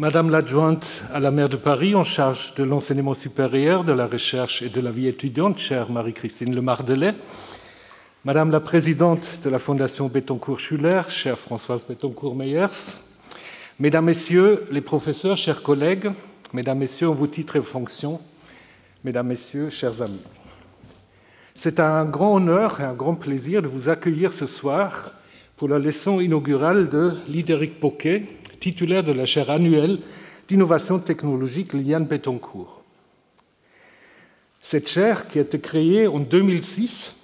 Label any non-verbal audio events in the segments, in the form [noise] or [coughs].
Madame l'adjointe à la maire de Paris en charge de l'enseignement supérieur, de la recherche et de la vie étudiante, chère Marie-Christine Lemardelet, Madame la présidente de la Fondation Bettencourt-Schuller, chère Françoise Bettencourt-Meyers, Mesdames, Messieurs les professeurs, chers collègues, Mesdames, Messieurs vos titres et fonctions, Mesdames, Messieurs, chers amis. C'est un grand honneur et un grand plaisir de vous accueillir ce soir pour la leçon inaugurale de Lidéric Poquet, titulaire de la chaire annuelle d'innovation technologique Liane Bettencourt. Cette chaire, qui a été créée en 2006,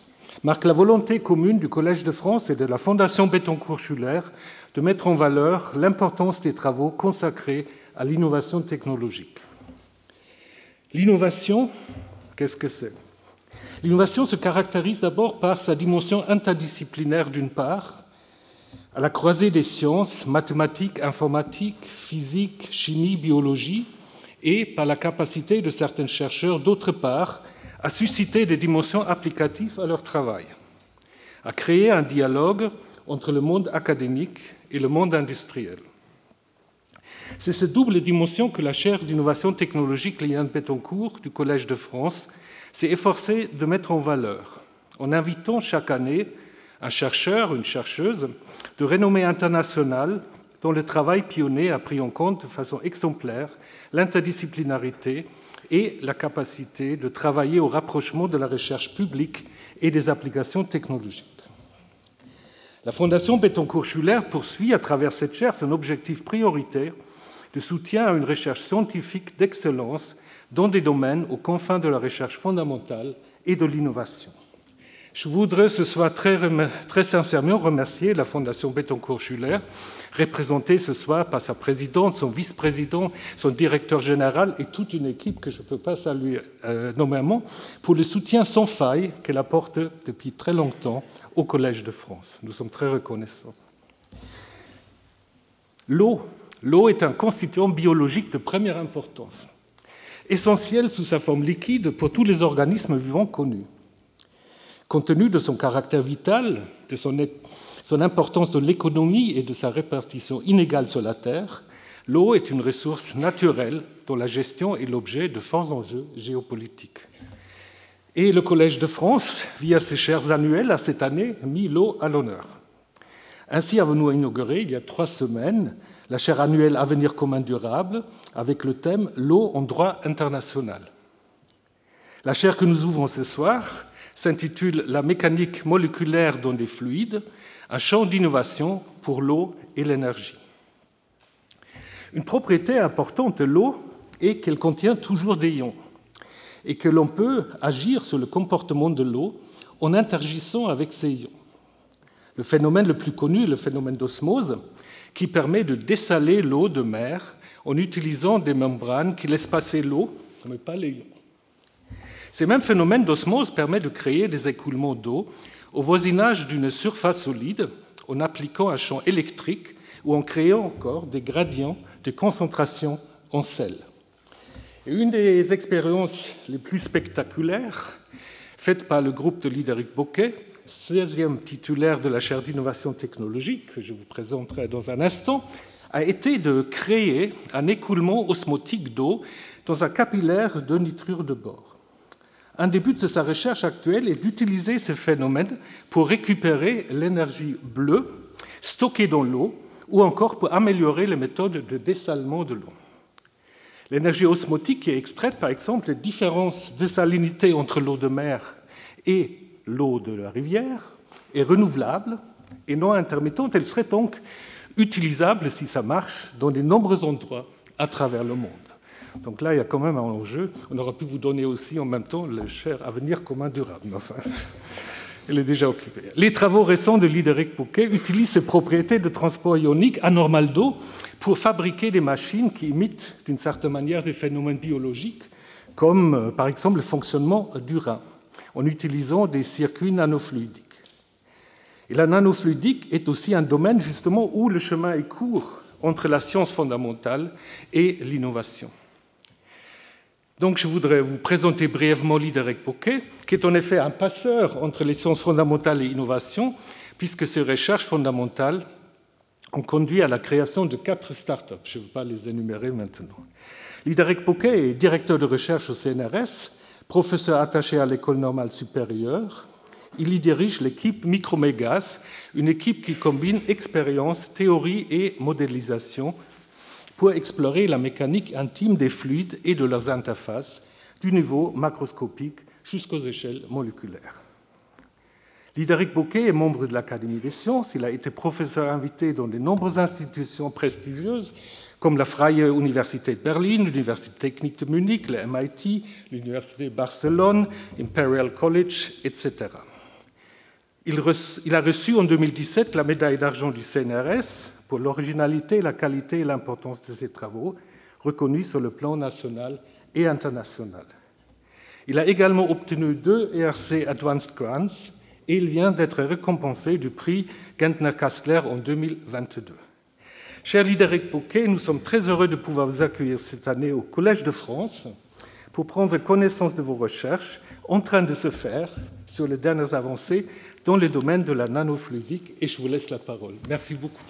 marque la volonté commune du Collège de France et de la Fondation Bettencourt-Schuller de mettre en valeur l'importance des travaux consacrés à l'innovation technologique. L'innovation, qu'est-ce que c'est L'innovation se caractérise d'abord par sa dimension interdisciplinaire d'une part, à la croisée des sciences, mathématiques, informatiques, physique, chimie, biologie, et par la capacité de certains chercheurs, d'autre part, à susciter des dimensions applicatives à leur travail, à créer un dialogue entre le monde académique et le monde industriel. C'est cette double dimension que la chaire d'innovation technologique Liane Bettencourt du Collège de France s'est efforcée de mettre en valeur en invitant chaque année un chercheur, une chercheuse, de renommée internationale dont le travail pionnier a pris en compte de façon exemplaire l'interdisciplinarité et la capacité de travailler au rapprochement de la recherche publique et des applications technologiques. La Fondation Bettencourt-Schuller poursuit à travers cette chaire son objectif prioritaire de soutien à une recherche scientifique d'excellence dans des domaines aux confins de la recherche fondamentale et de l'innovation. Je voudrais ce soir très, sincèrement remercier la Fondation Bettencourt-Schuller, représentée ce soir par sa présidente, son vice-président, son directeur général et toute une équipe que je ne peux pas saluer euh, nommément, pour le soutien sans faille qu'elle apporte depuis très longtemps au Collège de France. Nous sommes très reconnaissants. L'eau est un constituant biologique de première importance, essentiel sous sa forme liquide pour tous les organismes vivants connus. Compte tenu de son caractère vital, de son, importance de l'économie et de sa répartition inégale sur la Terre, l'eau est une ressource naturelle dont la gestion est l'objet de forts enjeux géopolitiques. Et le Collège de France, via ses chaires annuelles, à cette année, mis l'eau à l'honneur. Ainsi avons-nous inauguré, il y a trois semaines, la chaire annuelle Avenir commun durable avec le thème L'eau en droit international. La chaire que nous ouvrons ce soir s'intitule La mécanique moléculaire dans les fluides, un champ d'innovation pour l'eau et l'énergie. Une propriété importante de l'eau est qu'elle contient toujours des ions et que l'on peut agir sur le comportement de l'eau en interagissant avec ces ions. Le phénomène le plus connu est le phénomène d'osmose, qui permet de dessaler l'eau de mer en utilisant des membranes qui laissent passer l'eau, mais pas les ions. Ces mêmes phénomènes d'osmose permettent de créer des écoulements d'eau au voisinage d'une surface solide en appliquant un champ électrique ou en créant encore des gradients de concentration en sel. une des expériences les plus spectaculaires faites par le groupe de Lideric Bouquet, 16e titulaire de la chaire d'innovation technologique que je vous présenterai dans un instant, a été de créer un écoulement osmotique d'eau dans un capillaire de nitrure de bord un des buts de sa recherche actuelle est d'utiliser ce phénomène pour récupérer l'énergie bleue stockée dans l'eau ou encore pour améliorer les méthodes de dessalement de l'eau. L'énergie osmotique qui est extraite, par exemple, les différences de salinité entre l'eau de mer et l'eau de la rivière est renouvelable et non intermittente. Elle serait donc utilisable, si ça marche, dans de nombreux endroits à travers le monde. Donc là, il y a quand même un enjeu. On aurait pu vous donner aussi en même temps le cher avenir commun durable, mais elle [laughs] est déjà occupée. Les travaux récents de Lideric pouquet utilisent ces propriétés de transport ionique anormal d'eau pour fabriquer des machines qui imitent d'une certaine manière des phénomènes biologiques, comme euh, par exemple le fonctionnement du rein, en utilisant des circuits nanofluidiques. Et la nanofluidique est aussi un domaine justement où le chemin est court entre la science fondamentale et l'innovation. Donc je voudrais vous présenter brièvement Lideric Bouquet, qui est en effet un passeur entre les sciences fondamentales et l'innovation, puisque ses recherches fondamentales ont conduit à la création de quatre startups. Je ne vais pas les énumérer maintenant. Lideric Bouquet est directeur de recherche au CNRS, professeur attaché à l'École normale supérieure. Il y dirige l'équipe Micromegas, une équipe qui combine expérience, théorie et modélisation pour explorer la mécanique intime des fluides et de leurs interfaces, du niveau macroscopique jusqu'aux échelles moléculaires. Lideric Bouquet est membre de l'Académie des sciences. Il a été professeur invité dans de nombreuses institutions prestigieuses, comme la Freie Université de Berlin, l'Université technique de Munich, le MIT, l'Université de Barcelone, Imperial College, etc. Il, a reçu en 2017 la médaille d'argent du CNRS pour l'originalité, la qualité et l'importance de ses travaux, reconnus sur le plan national et international. Il a également obtenu deux ERC Advanced Grants et il vient d'être récompensé du prix Gentner-Kastler en 2022. Cher Lydéric Bouquet, nous sommes très heureux de pouvoir vous accueillir cette année au Collège de France pour prendre connaissance de vos recherches en train de se faire sur les dernières avancées dans le domaine de la nanofluidique et je vous laisse la parole. Merci beaucoup.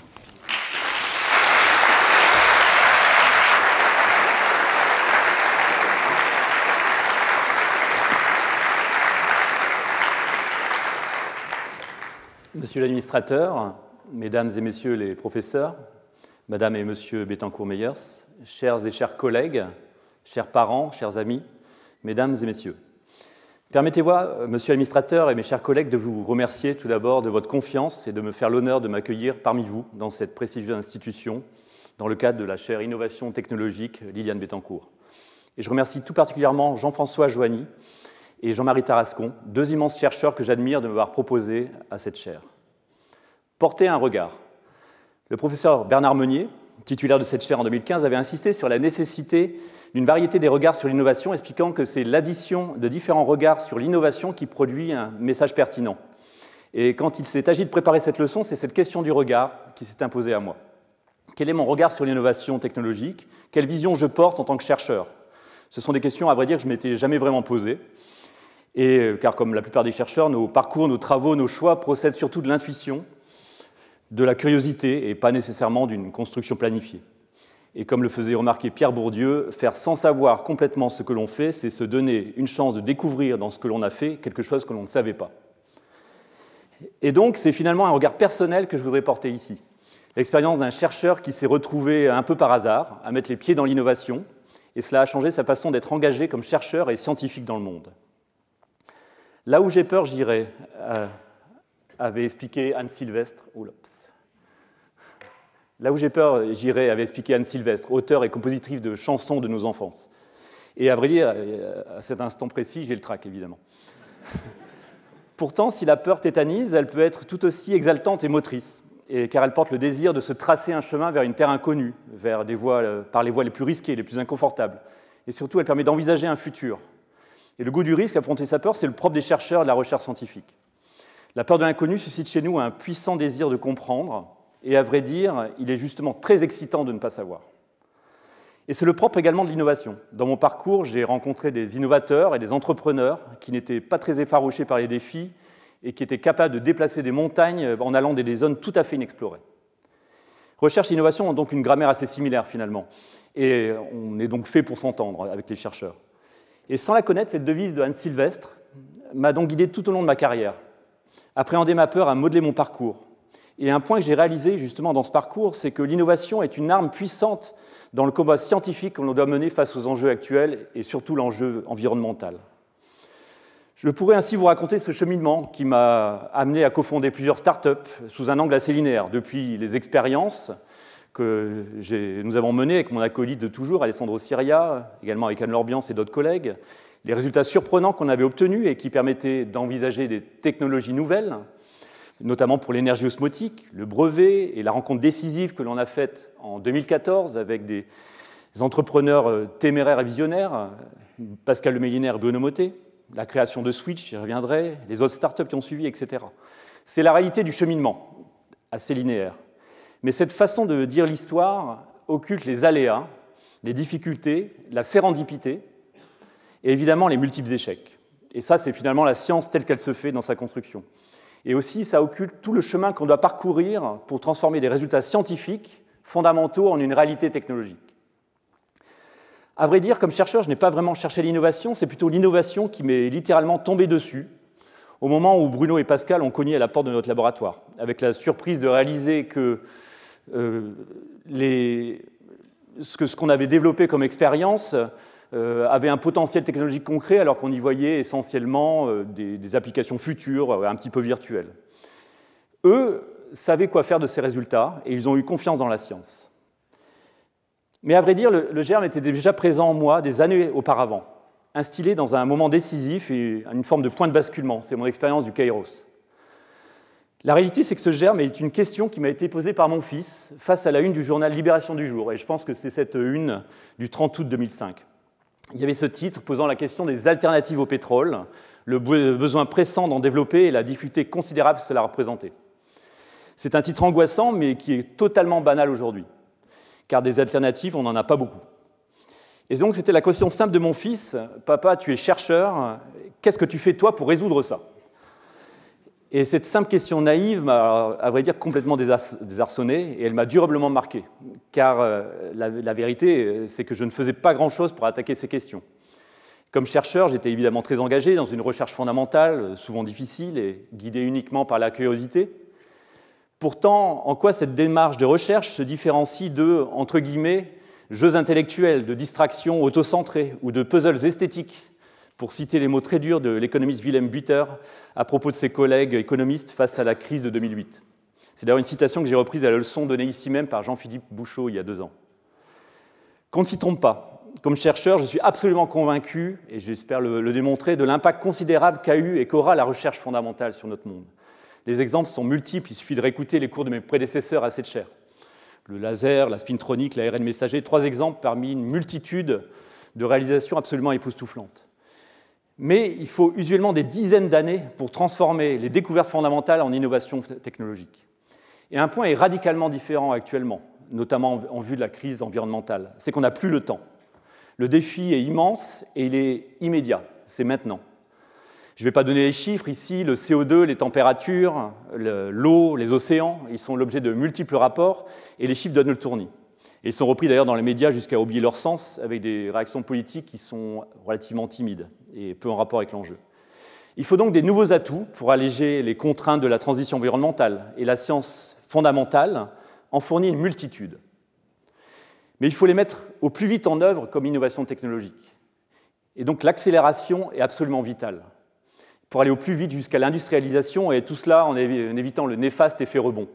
Monsieur l'administrateur, mesdames et messieurs les professeurs, madame et monsieur Bettencourt-Meyers, chers et chers collègues, chers parents, chers amis, mesdames et messieurs. Permettez-moi, euh, monsieur l'administrateur et mes chers collègues, de vous remercier tout d'abord de votre confiance et de me faire l'honneur de m'accueillir parmi vous dans cette prestigieuse institution, dans le cadre de la chaire Innovation technologique Liliane Bettencourt. Et je remercie tout particulièrement Jean-François Joigny et Jean-Marie Tarascon, deux immenses chercheurs que j'admire de m'avoir proposé à cette chaire. Portez un regard. Le professeur Bernard Meunier, titulaire de cette chaire en 2015, avait insisté sur la nécessité d'une variété des regards sur l'innovation, expliquant que c'est l'addition de différents regards sur l'innovation qui produit un message pertinent. Et quand il s'est agi de préparer cette leçon, c'est cette question du regard qui s'est imposée à moi. Quel est mon regard sur l'innovation technologique Quelle vision je porte en tant que chercheur Ce sont des questions, à vrai dire, que je ne m'étais jamais vraiment posées. Et, euh, car comme la plupart des chercheurs, nos parcours, nos travaux, nos choix procèdent surtout de l'intuition, de la curiosité et pas nécessairement d'une construction planifiée. Et comme le faisait remarquer Pierre Bourdieu, faire sans savoir complètement ce que l'on fait, c'est se donner une chance de découvrir dans ce que l'on a fait quelque chose que l'on ne savait pas. Et donc, c'est finalement un regard personnel que je voudrais porter ici. L'expérience d'un chercheur qui s'est retrouvé un peu par hasard à mettre les pieds dans l'innovation, et cela a changé sa façon d'être engagé comme chercheur et scientifique dans le monde. Là où j'ai peur, j'irai, euh, avait expliqué Anne Sylvestre. Oulops. Là où j'ai peur, j'irai, avait expliqué Anne Sylvestre, auteure et compositrice de chansons de nos enfances. Et à vrai dire, à cet instant précis, j'ai le trac, évidemment. [laughs] Pourtant, si la peur tétanise, elle peut être tout aussi exaltante et motrice, et car elle porte le désir de se tracer un chemin vers une terre inconnue, vers des voies, par les voies les plus risquées, les plus inconfortables. Et surtout, elle permet d'envisager un futur. Et le goût du risque, affronter sa peur, c'est le propre des chercheurs de la recherche scientifique. La peur de l'inconnu suscite chez nous un puissant désir de comprendre, et à vrai dire, il est justement très excitant de ne pas savoir. Et c'est le propre également de l'innovation. Dans mon parcours, j'ai rencontré des innovateurs et des entrepreneurs qui n'étaient pas très effarouchés par les défis et qui étaient capables de déplacer des montagnes en allant dans des zones tout à fait inexplorées. Recherche et innovation ont donc une grammaire assez similaire finalement. Et on est donc fait pour s'entendre avec les chercheurs. Et sans la connaître, cette devise de Anne Sylvestre m'a donc guidé tout au long de ma carrière. Appréhender ma peur à modeler mon parcours, et un point que j'ai réalisé justement dans ce parcours, c'est que l'innovation est une arme puissante dans le combat scientifique qu'on doit mener face aux enjeux actuels et surtout l'enjeu environnemental. Je pourrais ainsi vous raconter ce cheminement qui m'a amené à cofonder plusieurs startups sous un angle assez linéaire, depuis les expériences que nous avons menées avec mon acolyte de toujours, Alessandro Siria, également avec Anne Lorbiance et d'autres collègues, les résultats surprenants qu'on avait obtenus et qui permettaient d'envisager des technologies nouvelles, notamment pour l'énergie osmotique, le brevet et la rencontre décisive que l'on a faite en 2014 avec des entrepreneurs euh, téméraires et visionnaires, Pascal Le Médinaire et Bruno la création de Switch, j'y reviendrai, les autres startups qui ont suivi, etc. C'est la réalité du cheminement, assez linéaire. Mais cette façon de dire l'histoire occulte les aléas, les difficultés, la sérendipité et évidemment les multiples échecs. Et ça, c'est finalement la science telle qu'elle se fait dans sa construction. Et aussi, ça occulte tout le chemin qu'on doit parcourir pour transformer des résultats scientifiques fondamentaux en une réalité technologique. À vrai dire, comme chercheur, je n'ai pas vraiment cherché l'innovation, c'est plutôt l'innovation qui m'est littéralement tombée dessus au moment où Bruno et Pascal ont cogné à la porte de notre laboratoire, avec la surprise de réaliser que, euh, que ce qu'on avait développé comme expérience euh, avaient un potentiel technologique concret alors qu'on y voyait essentiellement euh, des, applications futures, euh, un petit peu virtuelles. Eux savaient quoi faire de ces résultats et ils ont eu confiance dans la science. Mais à vrai dire, le, le germe était déjà présent en moi des années auparavant, instillé dans un moment décisif et une forme de point de basculement. C'est mon expérience du Kairos. La réalité, c'est que ce germe est une question qui m'a été posée par mon fils face à la une du journal Libération du jour, et je pense que c'est cette une du 30 août 2005 il y avait ce titre posant la question des alternatives au pétrole, le besoin pressant d'en développer et la difficulté considérable que cela représentait. C'est un titre angoissant, mais qui est totalement banal aujourd'hui, car des alternatives, on n'en a pas beaucoup. Et donc, c'était la question simple de mon fils Papa, tu es chercheur, qu'est-ce que tu fais toi pour résoudre ça et cette simple question naïve m'a, à vrai dire, complètement désarçonné et elle m'a durablement marqué. Car euh, la, la vérité, euh, c'est que je ne faisais pas grand-chose pour attaquer ces questions. Comme chercheur, j'étais évidemment très engagé dans une recherche fondamentale, euh, souvent difficile et guidée uniquement par la curiosité. Pourtant, en quoi cette démarche de recherche se différencie de, entre guillemets, jeux intellectuels, de distractions autocentrées ou de puzzles esthétiques pour citer les mots très durs de l'économiste Willem Buiter à propos de ses collègues économistes face à la crise de 2008. C'est d'ailleurs une citation que j'ai reprise à la leçon donnée ici même par Jean-Philippe Bouchot il y a deux ans. Qu'on ne s'y trompe pas. Comme chercheur, je suis absolument convaincu, et j'espère le, démontrer, de l'impact considérable qu'a eu et qu'aura la recherche fondamentale sur notre monde. Les exemples sont multiples, il suffit de réécouter les cours de mes prédécesseurs assez de chair. Le laser, la spintronique, l'ARN messager, trois exemples parmi une multitude de réalisations absolument époustouflantes. Mais il faut usuellement des dizaines d'années pour transformer les découvertes fondamentales en innovations technologiques. Et un point est radicalement différent actuellement, notamment en vue de la crise environnementale, c'est qu'on n'a plus le temps. Le défi est immense et il est immédiat, c'est maintenant. Je ne vais pas donner les chiffres ici, le CO2, les températures, l'eau, les océans, ils sont l'objet de multiples rapports et les chiffres donnent le tournis ils sont repris d'ailleurs dans les médias jusqu'à oublier leur sens, avec des réactions politiques qui sont relativement timides et peu en rapport avec l'enjeu. Il faut donc des nouveaux atouts pour alléger les contraintes de la transition environnementale, et la science fondamentale en fournit une multitude. Mais il faut les mettre au plus vite en œuvre comme innovation technologique. Et donc l'accélération est absolument vitale pour aller au plus vite jusqu'à l'industrialisation, et tout cela en évitant le néfaste effet rebond.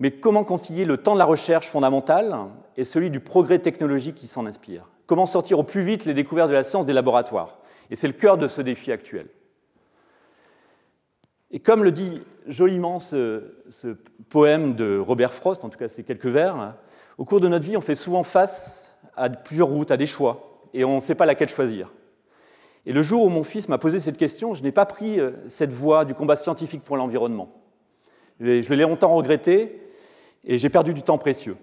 Mais comment concilier le temps de la recherche fondamentale et celui du progrès technologique qui s'en inspire Comment sortir au plus vite les découvertes de la science des laboratoires Et c'est le cœur de ce défi actuel. Et comme le dit joliment ce, poème de Robert Frost, en tout cas ces quelques vers, au cours de notre vie, on fait souvent face à plusieurs routes, à des choix, et on ne sait pas laquelle choisir. Et le jour où mon fils m'a posé cette question, je n'ai pas pris euh, cette voie du combat scientifique pour l'environnement je l'ai longtemps regretté et j'ai perdu du temps précieux.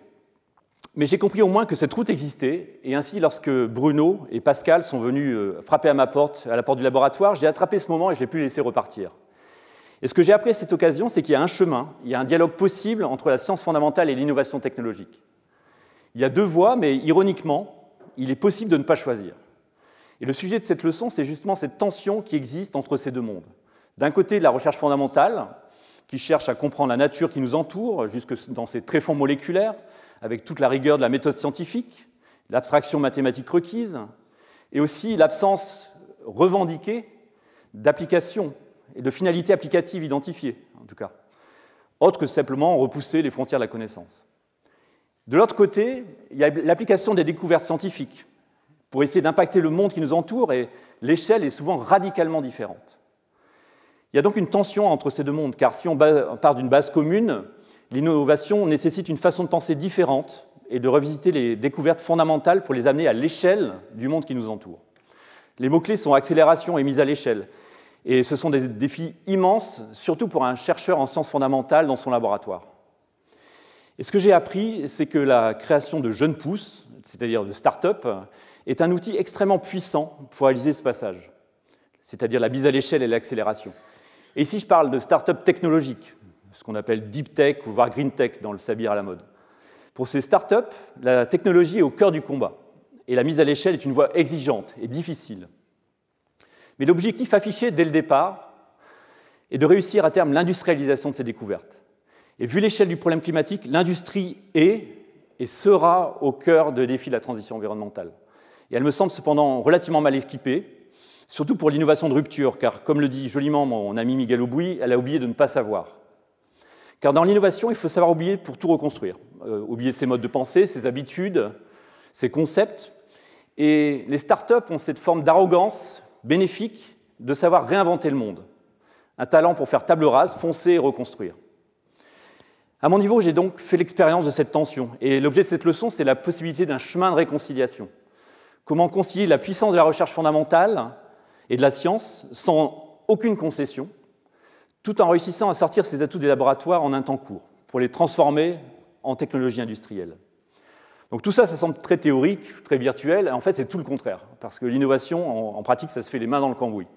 Mais j'ai compris au moins que cette route existait, et ainsi, lorsque Bruno et Pascal sont venus euh, frapper à ma porte, à la porte du laboratoire, j'ai attrapé ce moment et je ne l'ai plus laissé repartir. Et ce que j'ai appris à cette occasion, c'est qu'il y a un chemin, il y a un dialogue possible entre la science fondamentale et l'innovation technologique. Il y a deux voies, mais ironiquement, il est possible de ne pas choisir. Et le sujet de cette leçon, c'est justement cette tension qui existe entre ces deux mondes. D'un côté, la recherche fondamentale, qui cherche à comprendre la nature qui nous entoure, jusque dans ses tréfonds moléculaires, avec toute la rigueur de la méthode scientifique, l'abstraction mathématique requise, et aussi l'absence revendiquée d'application et de finalité applicative identifiée, en tout cas, autre que simplement repousser les frontières de la connaissance. De l'autre côté, il y a l'application des découvertes scientifiques pour essayer d'impacter le monde qui nous entoure, et l'échelle est souvent radicalement différente. Il y a donc une tension entre ces deux mondes, car si on part d'une base commune, l'innovation nécessite une façon de penser différente et de revisiter les découvertes fondamentales pour les amener à l'échelle du monde qui nous entoure. Les mots-clés sont accélération et mise à l'échelle. Et ce sont des défis immenses, surtout pour un chercheur en sciences fondamentales dans son laboratoire. Et ce que j'ai appris, c'est que la création de jeunes pousses, c'est-à-dire de start-up, est un outil extrêmement puissant pour réaliser ce passage, c'est-à-dire la mise à l'échelle et l'accélération. Et ici, je parle de start-up technologiques, ce qu'on appelle deep tech ou voire green tech dans le sabir à la mode. Pour ces start-up, la technologie est au cœur du combat et la mise à l'échelle est une voie exigeante et difficile. Mais l'objectif affiché dès le départ est de réussir à terme l'industrialisation de ces découvertes. Et vu l'échelle du problème climatique, l'industrie est et sera au cœur de défis de la transition environnementale. Et elle me semble cependant relativement mal équipée Surtout pour l'innovation de rupture, car comme le dit joliment mon ami Miguel Oboui, elle a oublié de ne pas savoir. Car dans l'innovation, il faut savoir oublier pour tout reconstruire. Euh, oublier ses modes de pensée, ses habitudes, ses concepts. Et les start-up ont cette forme d'arrogance bénéfique de savoir réinventer le monde. Un talent pour faire table rase, foncer et reconstruire. À mon niveau, j'ai donc fait l'expérience de cette tension. Et l'objet de cette leçon, c'est la possibilité d'un chemin de réconciliation. Comment concilier la puissance de la recherche fondamentale et de la science sans aucune concession, tout en réussissant à sortir ces atouts des laboratoires en un temps court, pour les transformer en technologie industrielle. Donc tout ça, ça semble très théorique, très virtuel, et en fait c'est tout le contraire, parce que l'innovation, en, pratique, ça se fait les mains dans le cambouis.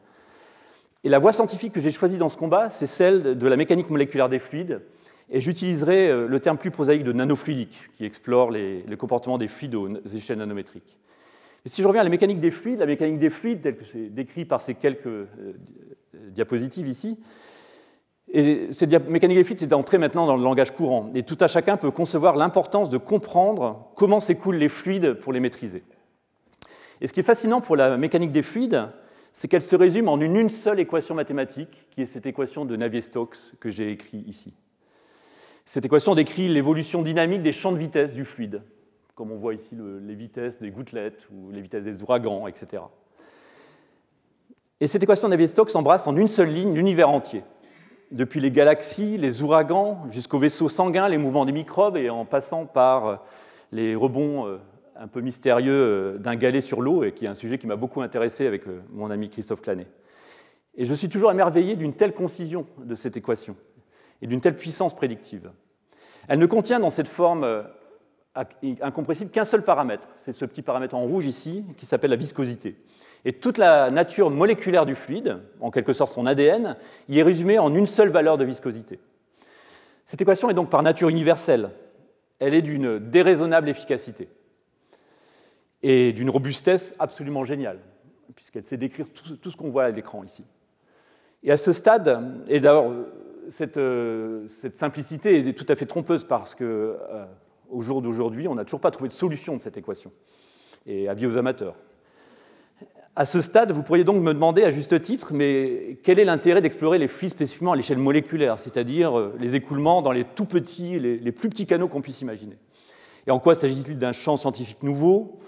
Et la voie scientifique que j'ai choisie dans ce combat, c'est celle de la mécanique moléculaire des fluides, et j'utiliserai euh, le terme plus prosaïque de nanofluidique, qui explore les, les comportements des fluides aux échelles nanométriques. Et si je reviens à la mécanique des fluides, la mécanique des fluides, telle que c'est décrit par ces quelques euh, euh, diapositives ici, et cette mécanique des fluides est entrée maintenant dans le langage courant. Et tout à chacun peut concevoir l'importance de comprendre comment s'écoulent les fluides pour les maîtriser. Et ce qui est fascinant pour la mécanique des fluides, c'est qu'elle se résume en une, seule équation mathématique, qui est cette équation de Navier-Stokes que j'ai écrite ici. Cette équation décrit l'évolution dynamique des champs de vitesse du fluide comme on voit ici les vitesses des gouttelettes ou les vitesses des ouragans, etc. Et cette équation Navier-Stokes embrasse en une seule ligne l'univers entier, depuis les galaxies, les ouragans, jusqu'aux vaisseaux sanguins, les mouvements des microbes, et en passant par euh, les rebonds euh, un peu mystérieux euh, d'un galet sur l'eau, et qui est un sujet qui m'a beaucoup intéressé avec mon ami Christophe Clanet. Et je suis toujours émerveillé d'une telle concision de cette équation et d'une telle puissance prédictive. Elle ne contient dans cette forme incompressible qu'un seul paramètre. C'est ce petit paramètre en rouge ici qui s'appelle la viscosité. Et toute la nature moléculaire du fluide, en quelque sorte son ADN, y est résumée en une seule valeur de viscosité. Cette équation est donc par nature universelle. Elle est d'une déraisonnable efficacité et d'une robustesse absolument géniale, puisqu'elle sait décrire tout, ce qu'on voit à l'écran ici. Et à ce stade, et d'abord, euh, cette, simplicité est tout à fait trompeuse parce que euh, au jour d'aujourd'hui, on n'a toujours pas trouvé de solution de cette équation. Et avis aux amateurs. À ce stade, vous pourriez donc me demander, à juste titre, mais quel est l'intérêt d'explorer les fluides spécifiquement à l'échelle moléculaire, c'est-à-dire euh, les écoulements dans les tout petits, les, plus petits canaux qu'on puisse imaginer Et en quoi s'agit-il d'un champ scientifique nouveau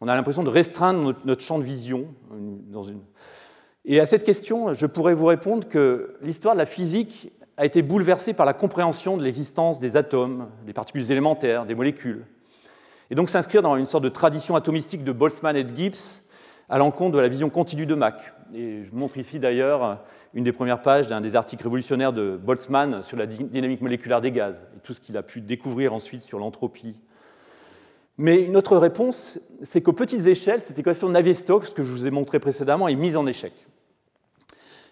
On a l'impression de restreindre notre, champ de vision euh, Et à cette question, je pourrais vous répondre que l'histoire de la physique a été bouleversé par la compréhension de l'existence des atomes, des particules élémentaires, des molécules, et donc s'inscrire dans une sorte de tradition atomistique de Boltzmann et de Gibbs à l'encontre de la vision continue de Mach. Et je montre ici d'ailleurs une des premières pages d'un des articles révolutionnaires de Boltzmann sur la dynamique moléculaire des gaz et tout ce qu'il a pu découvrir ensuite sur l'entropie. Mais une autre réponse, c'est qu'aux petites échelles, cette équation de Navier-Stokes que je vous ai montrée précédemment est mise en échec.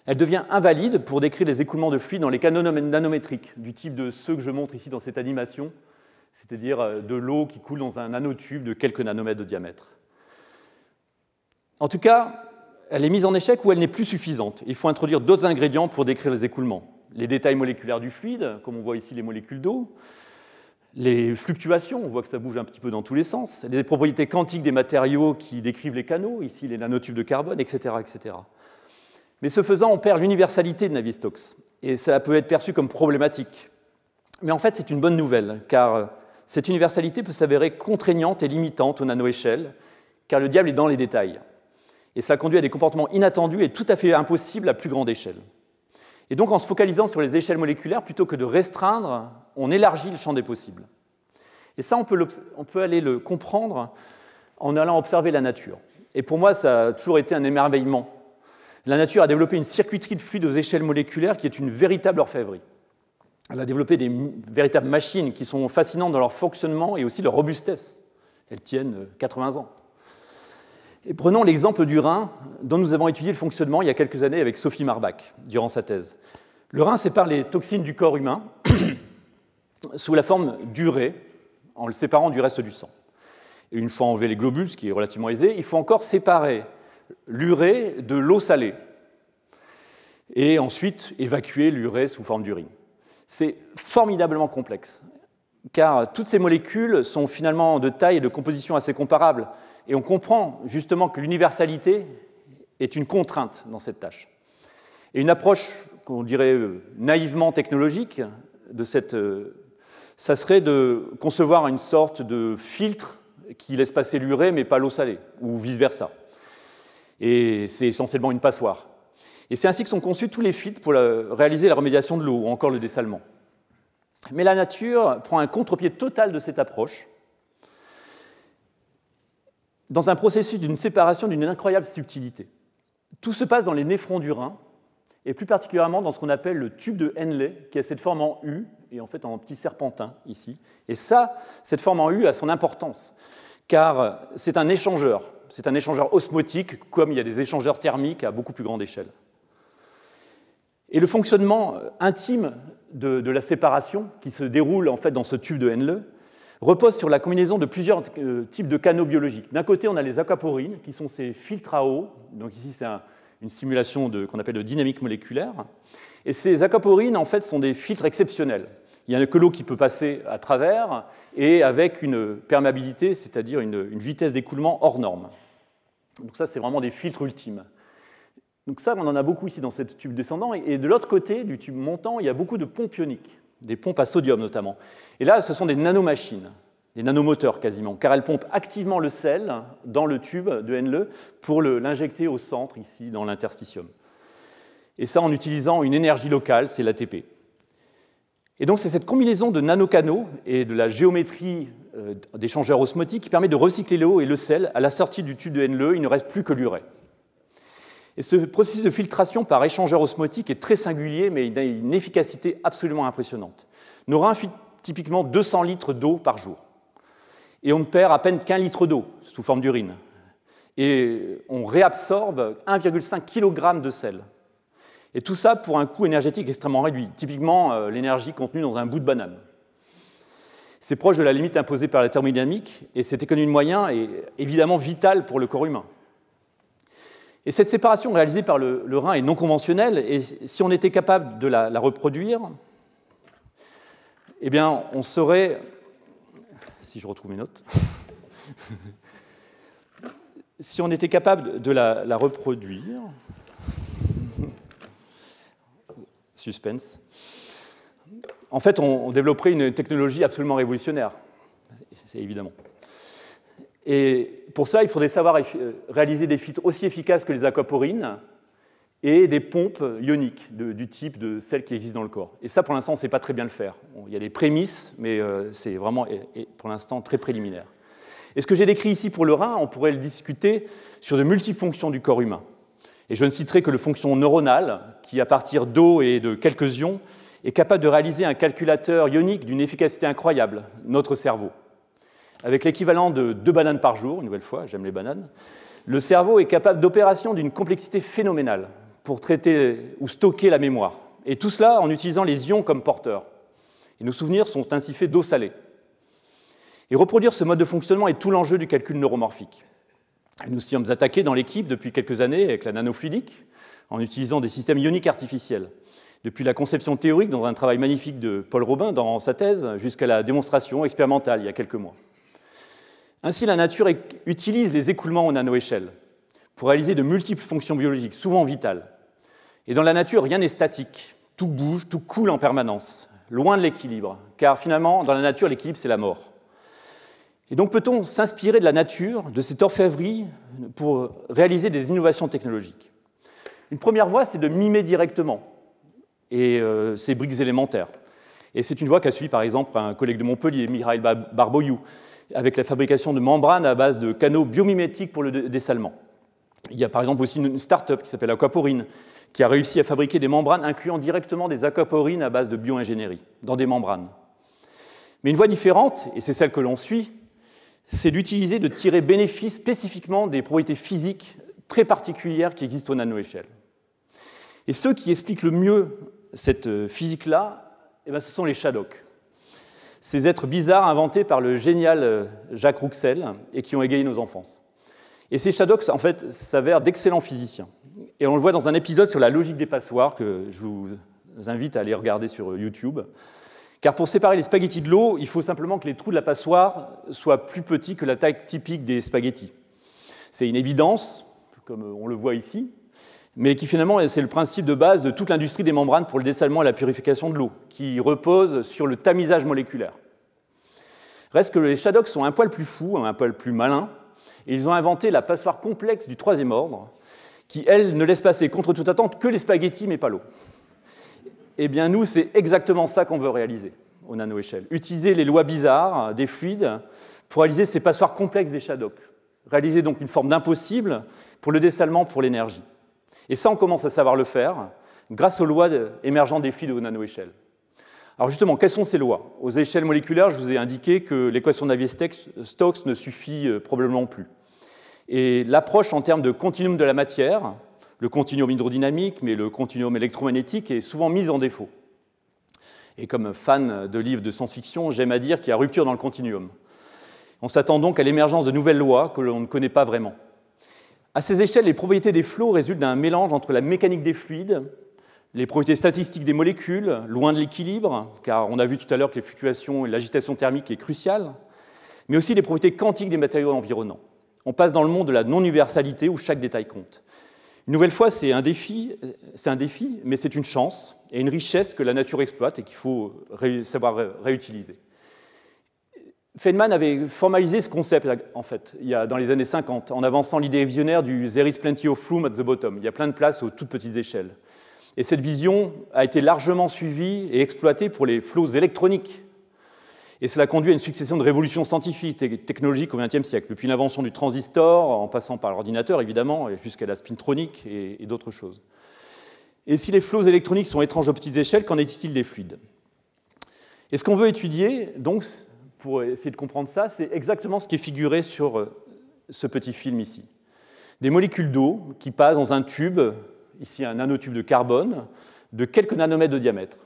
Elle devient invalide pour décrire les écoulements de fluide dans les canaux nanométriques, du type de ceux que je montre ici dans cette animation, c'est-à-dire euh, de l'eau qui coule dans un nanotube de quelques nanomètres de diamètre. En tout cas, elle est mise en échec ou elle n'est plus suffisante. Il faut introduire d'autres ingrédients pour décrire les écoulements. Les détails moléculaires du fluide, comme on voit ici les molécules d'eau, les fluctuations, on voit que ça bouge un petit peu dans tous les sens, les propriétés quantiques des matériaux qui décrivent les canaux, ici les nanotubes de carbone, etc. etc. Mais ce faisant, on perd l'universalité de navier et ça peut être perçu comme problématique. Mais en fait, c'est une bonne nouvelle, car euh, cette universalité peut s'avérer contraignante et limitante au nano-échelles, car le diable est dans les détails. Et cela conduit à des comportements inattendus et tout à fait impossibles à plus grande échelle. Et donc, en se focalisant sur les échelles moléculaires, plutôt que de restreindre, on élargit le champ des possibles. Et ça, on peut aller le comprendre en allant observer la nature. Et pour moi, ça a toujours été un émerveillement la nature a développé une circuiterie de fluide aux échelles moléculaires qui est une véritable orfèvrerie. Elle a développé des véritables machines qui sont fascinantes dans leur fonctionnement et aussi leur robustesse. Elles tiennent 80 euh, ans. Et prenons l'exemple du rein dont nous avons étudié le fonctionnement il y a quelques années avec Sophie Marbach durant sa thèse. Le rein sépare les toxines du corps humain [coughs] sous la forme d'urée en le séparant du reste du sang. une fois enlevé les globules, ce qui est relativement aisé, il faut encore séparer l'urée de l'eau salée et ensuite évacuer l'urée sous forme d'urine. C'est formidablement complexe, car toutes ces molécules sont finalement de taille et de composition assez comparables, et on comprend justement que l'universalité est une contrainte dans cette tâche. Et une approche qu'on dirait euh, naïvement technologique de cette, euh, ça serait de concevoir une sorte de filtre qui laisse passer l'urée mais pas l'eau salée, ou vice-versa et c'est essentiellement une passoire. Et c'est ainsi que sont conçus tous les filtres pour réaliser la remédiation de l'eau ou encore le dessalement. Mais la nature prend un contre-pied total de cette approche dans un processus d'une séparation d'une incroyable subtilité. Tout se passe dans les néphrons du rein, et plus particulièrement dans ce qu'on appelle le tube de Henley, qui a cette forme en U, et en fait en petit serpentin ici. Et ça, cette forme en U a son importance, car c'est un échangeur c'est un échangeur osmotique, comme il y a des échangeurs thermiques à beaucoup plus grande échelle. Et le fonctionnement euh, intime de, la séparation, qui se déroule en fait dans ce tube de Henle, repose sur la combinaison de plusieurs euh, types de canaux biologiques. D'un côté, on a les aquaporines, qui sont ces filtres à eau. Donc ici, c'est une simulation qu'on appelle de dynamique moléculaire. Et ces aquaporines, en fait, sont des filtres exceptionnels il n'y a que l'eau qui peut passer à travers, et avec une perméabilité, c'est-à-dire une, vitesse d'écoulement hors norme. Donc ça, c'est vraiment des filtres ultimes. Donc ça, on en a beaucoup ici dans ce tube descendant. Et de l'autre côté du tube montant, il y a beaucoup de pompes ioniques, des pompes à sodium notamment. Et là, ce sont des nanomachines, des nanomoteurs quasiment, car elles pompent activement le sel dans le tube de Henle pour l'injecter au centre, ici, dans l'interstitium. Et ça en utilisant une énergie locale, c'est l'ATP. Et donc c'est cette combinaison de nanocanaux et de la géométrie euh, d'échangeurs osmotiques qui permet de recycler l'eau et le sel. À la sortie du tube de NLE, il ne reste plus que l'urée. Et ce processus de filtration par échangeur osmotique est très singulier, mais il a une efficacité absolument impressionnante. Nos reins filtrent typiquement 200 litres d'eau par jour. Et on ne perd à peine qu'un litre d'eau sous forme d'urine. Et on réabsorbe 1,5 kg de sel. Et tout ça pour un coût énergétique extrêmement réduit, typiquement euh, l'énergie contenue dans un bout de banane. C'est proche de la limite imposée par la thermodynamique, et cette économie de moyens est évidemment vital pour le corps humain. Et cette séparation réalisée par le, rein est non conventionnelle, et si on était capable de la, reproduire, eh bien, on saurait... si je retrouve mes notes, [laughs] si on était capable de la reproduire, en fait, on, développerait une technologie absolument révolutionnaire, c'est évidemment. Et pour ça, il faudrait savoir euh, réaliser des filtres aussi efficaces que les aquaporines et des pompes ioniques du type de celles qui existent dans le corps. Et ça, pour l'instant, on ne sait pas très bien le faire. Il y a des prémices, mais euh, c'est vraiment, pour l'instant, très préliminaire. Et ce que j'ai décrit ici pour le rein, on pourrait le discuter sur de multifonctions du corps humain. Et je ne citerai que le fonction neuronal qui, à partir d'eau et de quelques ions, est capable de réaliser un calculateur ionique d'une efficacité incroyable, notre cerveau. Avec l'équivalent de deux bananes par jour, une nouvelle fois, j'aime les bananes, le cerveau est capable d'opérations d'une complexité phénoménale pour traiter ou stocker la mémoire. Et tout cela en utilisant les ions comme porteurs. Et nos souvenirs sont ainsi faits d'eau salée. Et reproduire ce mode de fonctionnement est tout l'enjeu du calcul neuromorphique. Nous sommes attaqués dans l'équipe depuis quelques années avec la nanofluidique, en utilisant des systèmes ioniques artificiels. Depuis la conception théorique, dans un travail magnifique de Paul Robin dans sa thèse, jusqu'à la démonstration expérimentale il y a quelques mois. Ainsi, la nature utilise les écoulements en nanoéchelle pour réaliser de multiples fonctions biologiques, souvent vitales. Et dans la nature, rien n'est statique. Tout bouge, tout coule en permanence, loin de l'équilibre. Car finalement, dans la nature, l'équilibre, c'est la mort. Et donc peut-on s'inspirer de la nature, de cette orfèvrerie, pour réaliser des innovations technologiques Une première voie, c'est de mimer directement ces euh, briques élémentaires. Et c'est une voie qu'a suivie par exemple un collègue de Montpellier, Mihail Barboyou, avec la fabrication de membranes à base de canaux biomimétiques pour le dessalement. Il y a par exemple aussi une start-up qui s'appelle Aquaporine, qui a réussi à fabriquer des membranes incluant directement des aquaporines à base de bioingénierie, dans des membranes. Mais une voie différente, et c'est celle que l'on suit, c'est d'utiliser, de tirer bénéfice spécifiquement des propriétés physiques très particulières qui existent aux nanoéchelle. Et ceux qui expliquent le mieux cette euh, physique-là, eh ben, ce sont les Shadocks. Ces êtres bizarres inventés par le génial euh, Jacques Rouxel et qui ont égayé nos enfances. Et ces Shadocks, en fait, s'avèrent d'excellents physiciens. Et on le voit dans un épisode sur la logique des passoires que je vous invite à aller regarder sur euh, YouTube. Car pour séparer les spaghettis de l'eau, il faut simplement que les trous de la passoire soient plus petits que la taille typique des spaghettis. C'est une évidence, comme on le voit ici, mais qui finalement, c'est le principe de base de toute l'industrie des membranes pour le dessalement et la purification de l'eau, qui repose sur le tamisage moléculaire. Reste que les Shadocks sont un poil plus fous, un poil plus malins, et ils ont inventé la passoire complexe du troisième ordre, qui, elle, ne laisse passer contre toute attente que les spaghettis, mais pas l'eau. Eh bien, nous, c'est exactement ça qu'on veut réaliser aux nanoéchelles. Utiliser les lois bizarres euh, des fluides pour réaliser ces passoires complexes des shadows. Réaliser donc une forme d'impossible pour le dessalement, pour l'énergie. Et ça, on commence à savoir le faire grâce aux lois euh, émergentes des fluides aux nanoéchelles. Alors justement, quelles sont ces lois Aux échelles moléculaires, je vous ai indiqué que l'équation Navier stokes ne suffit euh, probablement plus. Et l'approche en termes de continuum de la matière le continuum hydrodynamique, mais le continuum électromagnétique est souvent mis en défaut. Et comme fan de livres de science-fiction, j'aime à dire qu'il y a rupture dans le continuum. On s'attend donc à l'émergence de nouvelles lois que l'on ne connaît pas vraiment. À ces échelles, les propriétés des flots résultent d'un mélange entre la mécanique des fluides, les propriétés statistiques des molécules, loin de l'équilibre, car on a vu tout à l'heure que les fluctuations et l'agitation thermique est cruciale, mais aussi les propriétés quantiques des matériaux environnants. On passe dans le monde de la non-universalité où chaque détail compte. Une nouvelle fois, c'est un défi, c'est un défi, mais c'est une chance et une richesse que la nature exploite et qu'il faut savoir réutiliser. Feynman avait formalisé ce concept, en fait, il y a, dans les années 50, en avançant l'idée visionnaire du There is plenty of room at the bottom. Il y a plein de place aux toutes petites échelles. Et cette vision a été largement suivie et exploitée pour les flots électroniques et cela conduit à une succession de révolutions scientifiques et technologiques au XXe siècle, depuis l'invention du transistor, en passant par l'ordinateur évidemment, jusqu'à la spintronique et, et d'autres choses. Et si les flots électroniques sont étranges aux petites échelles, qu'en est-il des fluides Et ce qu'on veut étudier, donc, pour essayer de comprendre ça, c'est exactement ce qui est figuré sur euh, ce petit film ici. Des molécules d'eau qui passent dans un tube, ici un nanotube de carbone, de quelques nanomètres de diamètre.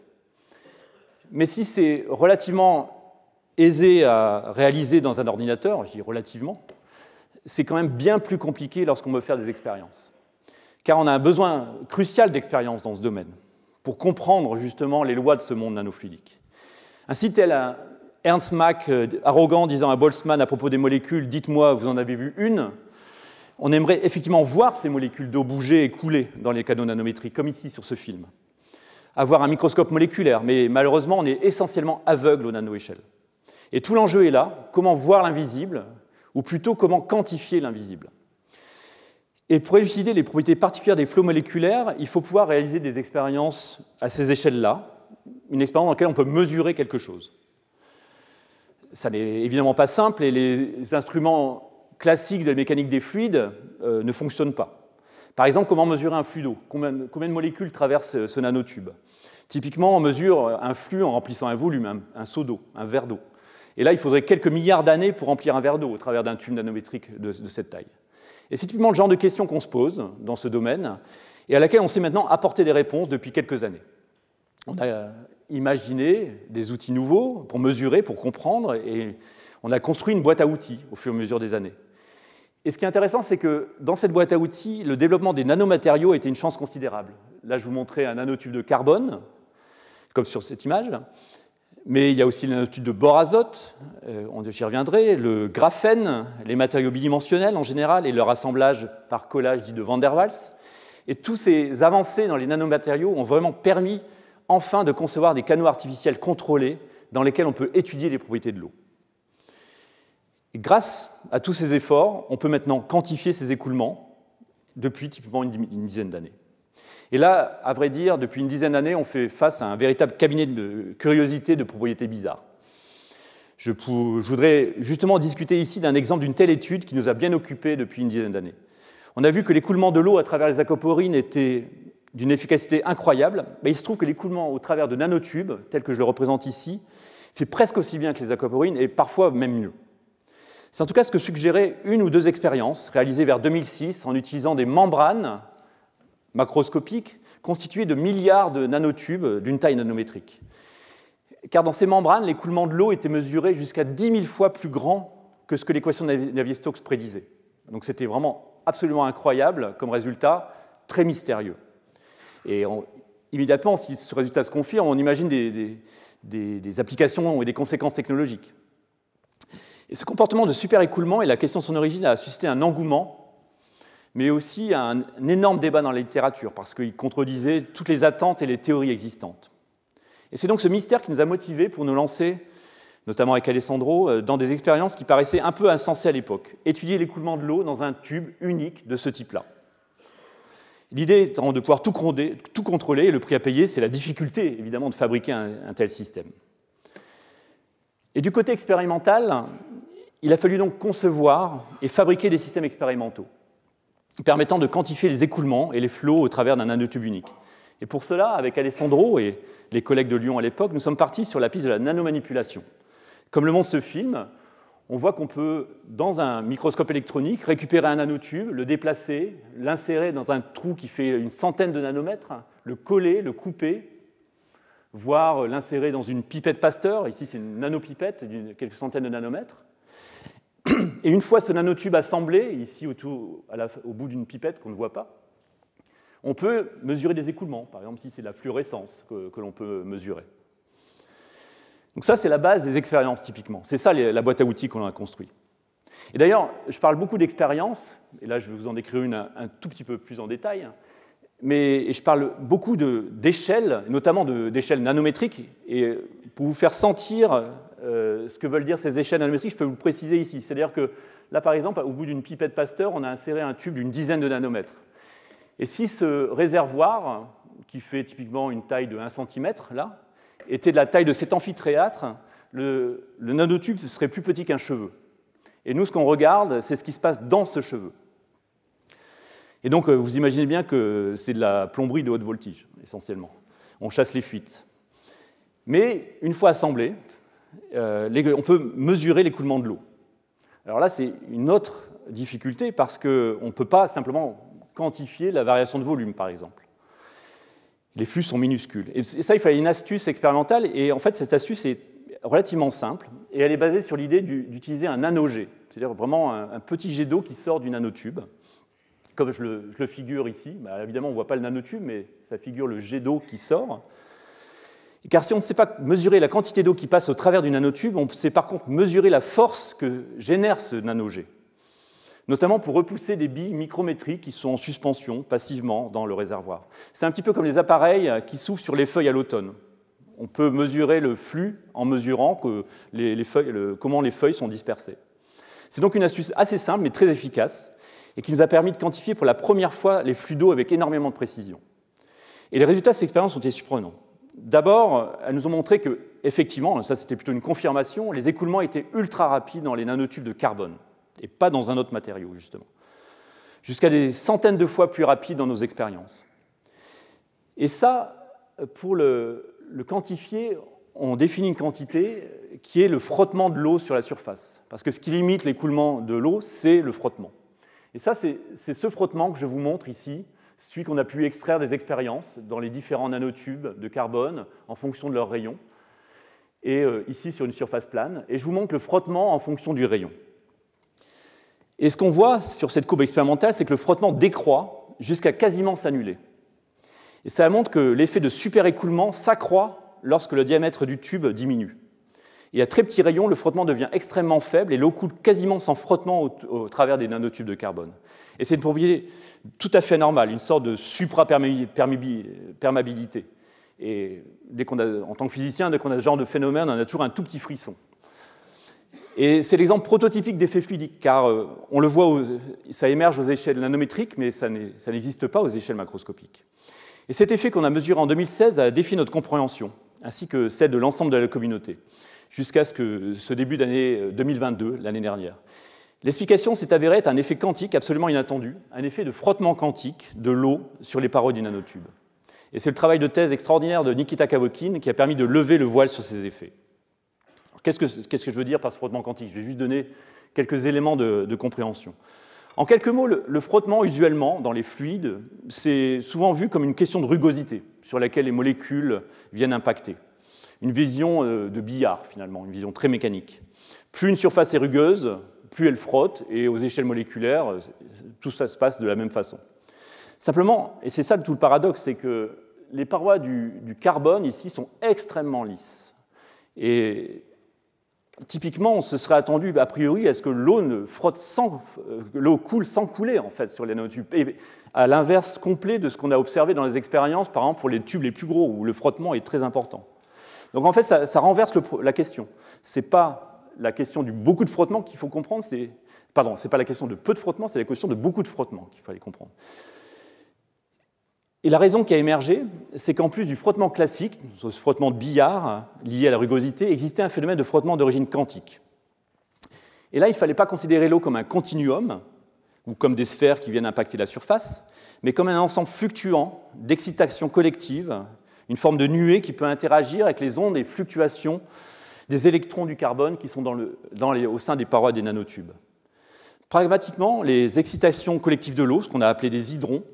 Mais si c'est relativement aisé à réaliser dans un ordinateur, je dis relativement, c'est quand même bien plus compliqué lorsqu'on veut faire des expériences. Car on a un besoin crucial d'expérience dans ce domaine, pour comprendre justement les lois de ce monde nanofluidique. Ainsi, tel Ernst Mach euh, arrogant disant à Boltzmann à propos des molécules, dites-moi, vous en avez vu une On aimerait effectivement voir ces molécules d'eau bouger et couler dans les canaux nanométriques, comme ici sur ce film. Avoir un microscope moléculaire, mais malheureusement, on est essentiellement aveugle aux nanoéchelles. Et tout l'enjeu est là, comment voir l'invisible, ou plutôt comment quantifier l'invisible. Et pour élucider les propriétés particulières des flots moléculaires, il faut pouvoir réaliser des expériences à ces échelles-là, une expérience dans laquelle on peut mesurer quelque chose. Ça n'est évidemment pas simple et les instruments classiques de la mécanique des fluides euh, ne fonctionnent pas. Par exemple, comment mesurer un flux d'eau combien, de molécules traversent euh, ce nanotube Typiquement, on mesure un flux en remplissant un volume, un seau d'eau, un verre d'eau. Et là, il faudrait quelques milliards d'années pour remplir un verre d'eau au travers d'un tube nanométrique de, cette taille. Et c'est typiquement le genre de question qu'on se pose dans ce domaine et à laquelle on sait maintenant apporter des réponses depuis quelques années. On a imaginé des outils nouveaux pour mesurer, pour comprendre, et on a construit une boîte à outils au fur et à mesure des années. Et ce qui est intéressant, c'est que dans cette boîte à outils, le développement des nanomatériaux a été une chance considérable. Là, je vous montrais un nanotube de carbone, comme sur cette image. Mais il y a aussi l'étude de borazote, euh, j'y reviendrai, le graphène, les matériaux bidimensionnels en général et leur assemblage par collage dit de Van der Waals. Et tous ces avancées dans les nanomatériaux ont vraiment permis enfin de concevoir des canaux artificiels contrôlés dans lesquels on peut étudier les propriétés de l'eau. Grâce à tous ces efforts, on peut maintenant quantifier ces écoulements depuis typiquement une dizaine d'années. Et là, à vrai dire, depuis une dizaine d'années, on fait face à un véritable cabinet de curiosités de propriétés bizarres. Je, voudrais justement discuter ici d'un exemple d'une telle étude qui nous a bien occupés depuis une dizaine d'années. On a vu que l'écoulement de l'eau à travers les acoporines était d'une efficacité incroyable, mais il se trouve que l'écoulement au travers de nanotubes, tel que je le représente ici, fait presque aussi bien que les acoporines, et parfois même mieux. C'est en tout cas ce que suggéraient une ou deux expériences réalisées vers 2006 en utilisant des membranes macroscopique constitué de milliards de nanotubes d'une taille nanométrique. Car dans ces membranes, l'écoulement de l'eau était mesuré jusqu'à 10 000 fois plus grand que ce que l'équation de Navier-Stokes prédisait. Donc c'était vraiment absolument incroyable comme résultat, très mystérieux. Et immédiatement, si ce résultat se confirme, on imagine des, applications et des conséquences technologiques. Et ce comportement de super-écoulement et la question de son origine a suscité un engouement mais aussi un, énorme débat dans la littérature, parce qu'il contredisait toutes les attentes et les théories existantes. Et c'est donc ce mystère qui nous a motivés pour nous lancer, notamment avec Alessandro, euh, dans des expériences qui paraissaient un peu insensées à l'époque. Étudier l'écoulement de l'eau dans un tube unique de ce type-là. L'idée étant de pouvoir tout, contrôler, et le prix à payer, c'est la difficulté, évidemment, de fabriquer un tel système. Et du côté expérimental, il a fallu donc concevoir et fabriquer des systèmes expérimentaux permettant de quantifier les écoulements et les flots au travers d'un nanotube unique. Et pour cela, avec Alessandro et les collègues de Lyon à l'époque, nous sommes partis sur la piste de la nanomanipulation. Comme le montre ce film, on voit qu'on peut, dans un microscope électronique, récupérer un nanotube, le déplacer, l'insérer dans un trou qui fait une centaine de nanomètres, le coller, le couper, voire l'insérer dans une pipette Pasteur, ici c'est une nanopipette d'une quelques centaines de nanomètres, et une fois ce nanotube assemblé, ici au bout d'une pipette qu'on ne voit pas, on peut mesurer des écoulements, par exemple si c'est la fluorescence que, l'on peut mesurer. Donc ça, c'est la base des expériences typiquement. C'est ça la boîte à outils qu'on a construit. Et d'ailleurs, je parle beaucoup d'expériences, et là je vais vous en décrire une un, tout petit peu plus en détail, mais je parle beaucoup d'échelles, notamment d'échelles nanométriques, et pour vous faire sentir euh, ce que veulent dire ces échelles nanométriques, je peux vous le préciser ici. C'est-à-dire que là, par exemple, au bout d'une pipette Pasteur, on a inséré un tube d'une dizaine de nanomètres. Et si ce réservoir, qui fait typiquement une taille de 1 cm, là, était de la taille de cet amphithéâtre, le, le nanotube serait plus petit qu'un cheveu. Et nous, ce qu'on regarde, c'est ce qui se passe dans ce cheveu. Et donc, euh, vous imaginez bien que c'est de la plomberie de haute voltige, essentiellement. On chasse les fuites. Mais une fois assemblé, euh, on peut mesurer l'écoulement de l'eau. Alors là, c'est une autre difficulté parce qu'on ne peut pas simplement quantifier la variation de volume, par exemple. Les flux sont minuscules. Et ça, il fallait une astuce expérimentale. Et en fait, cette astuce est relativement simple. Et elle est basée sur l'idée d'utiliser un nanogé, c'est-à-dire vraiment un, petit jet d'eau qui sort du nanotube. Comme je le, figure ici, bah, évidemment, on ne voit pas le nanotube, mais ça figure le jet d'eau qui sort. Car si on ne sait pas mesurer la quantité d'eau qui passe au travers du nanotube, on sait par contre mesurer la force que génère ce nanogé. notamment pour repousser des billes micrométriques qui sont en suspension passivement dans le réservoir. C'est un petit peu comme les appareils qui souffrent sur les feuilles à l'automne. On peut mesurer le flux en mesurant comment les feuilles sont dispersées. C'est donc une astuce assez simple mais très efficace et qui nous a permis de quantifier pour la première fois les flux d'eau avec énormément de précision. Et les résultats de cette expérience ont été surprenants. D'abord, elles nous ont montré que, effectivement, ça c'était plutôt une confirmation, les écoulements étaient ultra rapides dans les nanotubes de carbone, et pas dans un autre matériau, justement. Jusqu'à des centaines de fois plus rapides dans nos expériences. Et ça, pour le, le quantifier, on définit une quantité qui est le frottement de l'eau sur la surface. Parce que ce qui limite l'écoulement de l'eau, c'est le frottement. Et ça, c'est ce frottement que je vous montre ici, celui qu'on a pu extraire des expériences dans les différents nanotubes de carbone en fonction de leur rayon, et euh, ici sur une surface plane. Et je vous montre le frottement en fonction du rayon. Et ce qu'on voit sur cette courbe expérimentale, c'est que le frottement décroît jusqu'à quasiment s'annuler. Et ça montre que l'effet de super-écoulement s'accroît lorsque le diamètre du tube diminue. Et à très petits rayons, le frottement devient extrêmement faible et l'eau coule quasiment sans frottement au, travers des nanotubes de carbone. Et c'est une propriété tout à fait normale, une sorte de supra-perméabilité. Et dès qu'on a, en tant que physicien, dès qu'on a ce genre de phénomène, on a toujours un tout petit frisson. Et c'est l'exemple prototypique d'effet fluidique, car euh, on le voit, ça émerge aux échelles nanométriques, mais ça n'existe pas aux échelles macroscopiques. Et cet effet qu'on a mesuré en 2016 a défini notre compréhension, ainsi que celle de l'ensemble de la communauté jusqu'à ce, que, ce début d'année 2022, euh, l'année dernière. L'explication s'est avérée être un effet quantique absolument inattendu, un effet de frottement quantique de l'eau sur les parois du nanotube. Et c'est le travail de thèse extraordinaire de Nikita Kavokin qui a permis de lever le voile sur ces effets. Qu'est-ce que, je veux dire par ce frottement quantique Je vais juste donner quelques éléments de, compréhension. En quelques mots, le, frottement, usuellement, dans les fluides, c'est souvent vu comme une question de rugosité sur laquelle les molécules viennent impacter. Une vision euh, de billard, finalement, une vision très mécanique. Plus une surface est rugueuse, plus elle frotte, et aux échelles moléculaires, euh, tout ça se passe de la même façon. Simplement, et c'est ça tout le paradoxe, c'est que les parois du, carbone ici sont extrêmement lisses. Et typiquement, on se serait attendu a priori à ce que l'eau ne frotte sans, euh, l'eau coule sans couler en fait sur les nanotubes. Et à l'inverse complet de ce qu'on a observé dans les expériences, par exemple pour les tubes les plus gros où le frottement est très important. Donc en fait, ça, renverse la question. C'est pas la question du beaucoup de frottement qu'il faut comprendre, c'est pardon, c'est pas la question de peu de frottement, c'est la question de beaucoup de frottement qu'il fallait comprendre. Et la raison qui a émergé, c'est qu'en plus du frottement classique, ce frottement de billard hein, lié à la rugosité, existait un phénomène de frottement d'origine quantique. Et là, il ne fallait pas considérer l'eau comme un continuum, ou comme des sphères qui viennent impacter la surface, mais comme un ensemble fluctuant d'excitations collectives une forme de nuée qui peut interagir avec les ondes et fluctuations des électrons du carbone qui sont dans au sein des parois des nanotubes. Pragmatiquement, les excitations collectives de l'eau, ce qu'on a appelé des hydrons,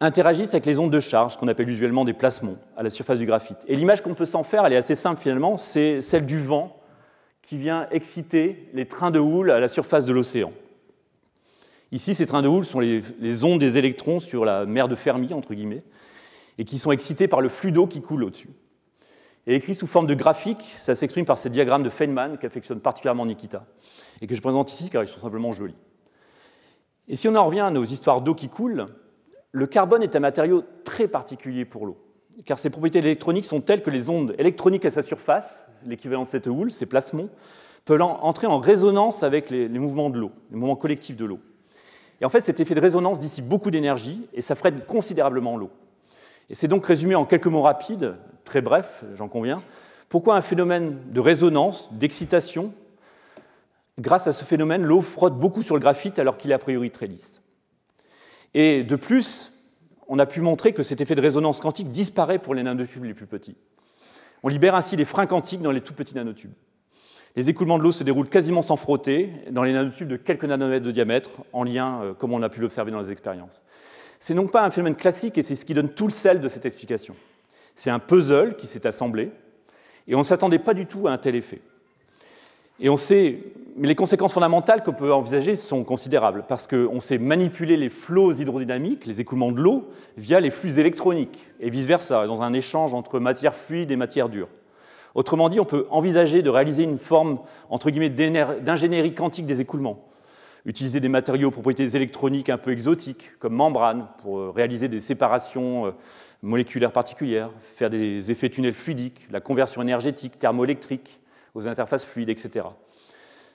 interagissent avec les ondes de charge, ce qu'on appelle usuellement des plasmons, à la surface du graphite. Et l'image qu'on peut s'en faire, elle est assez simple finalement, c'est celle du vent qui vient exciter les trains de houle à la surface de l'océan. Ici, ces trains de houle sont les, les ondes des électrons sur la mer de Fermi, entre guillemets, et qui sont excités par le flux d'eau qui coule au-dessus. Et écrit sous forme de graphique, ça s'exprime par ces diagrammes de Feynman qu'affectionne particulièrement Nikita, et que je présente ici car ils sont simplement jolis. Et si on en revient à nos histoires d'eau qui coule, le carbone est un matériau très particulier pour l'eau, car ses propriétés électroniques sont telles que les ondes électroniques à sa surface, l'équivalent de cette houle, ces plasmons, peuvent entrer en résonance avec les, mouvements de l'eau, les mouvements collectifs de l'eau. Et en fait, cet effet de résonance dissipe beaucoup d'énergie et ça freine considérablement l'eau. Et c'est donc résumé en quelques mots rapides, très bref, j'en conviens, pourquoi un phénomène de résonance, d'excitation, grâce à ce phénomène, l'eau frotte beaucoup sur le graphite alors qu'il est a priori très lisse. Et de plus, on a pu montrer que cet effet de résonance quantique disparaît pour les nanotubes les plus petits. On libère ainsi les freins quantiques dans les tout petits nanotubes. Les écoulements de l'eau se déroulent quasiment sans frotter dans les nanotubes de quelques nanomètres de diamètre, en lien, euh, comme on a pu l'observer dans les expériences c'est donc pas un phénomène classique, et c'est ce qui donne tout le sel de cette explication. C'est un puzzle qui s'est assemblé, et on ne s'attendait pas du tout à un tel effet. Et on sait, mais les conséquences fondamentales qu'on peut envisager sont considérables, parce qu'on sait manipuler les flots hydrodynamiques, les écoulements de l'eau, via les flux électroniques, et vice-versa, dans un échange entre matière fluide et matière dure. Autrement dit, on peut envisager de réaliser une forme, entre guillemets, d'ingénierie quantique des écoulements, utiliser des matériaux aux propriétés électroniques un peu exotiques, comme membrane, pour euh, réaliser des séparations euh, moléculaires particulières, faire des effets tunnels fluidiques, la conversion énergétique, thermoélectrique aux interfaces fluides, etc.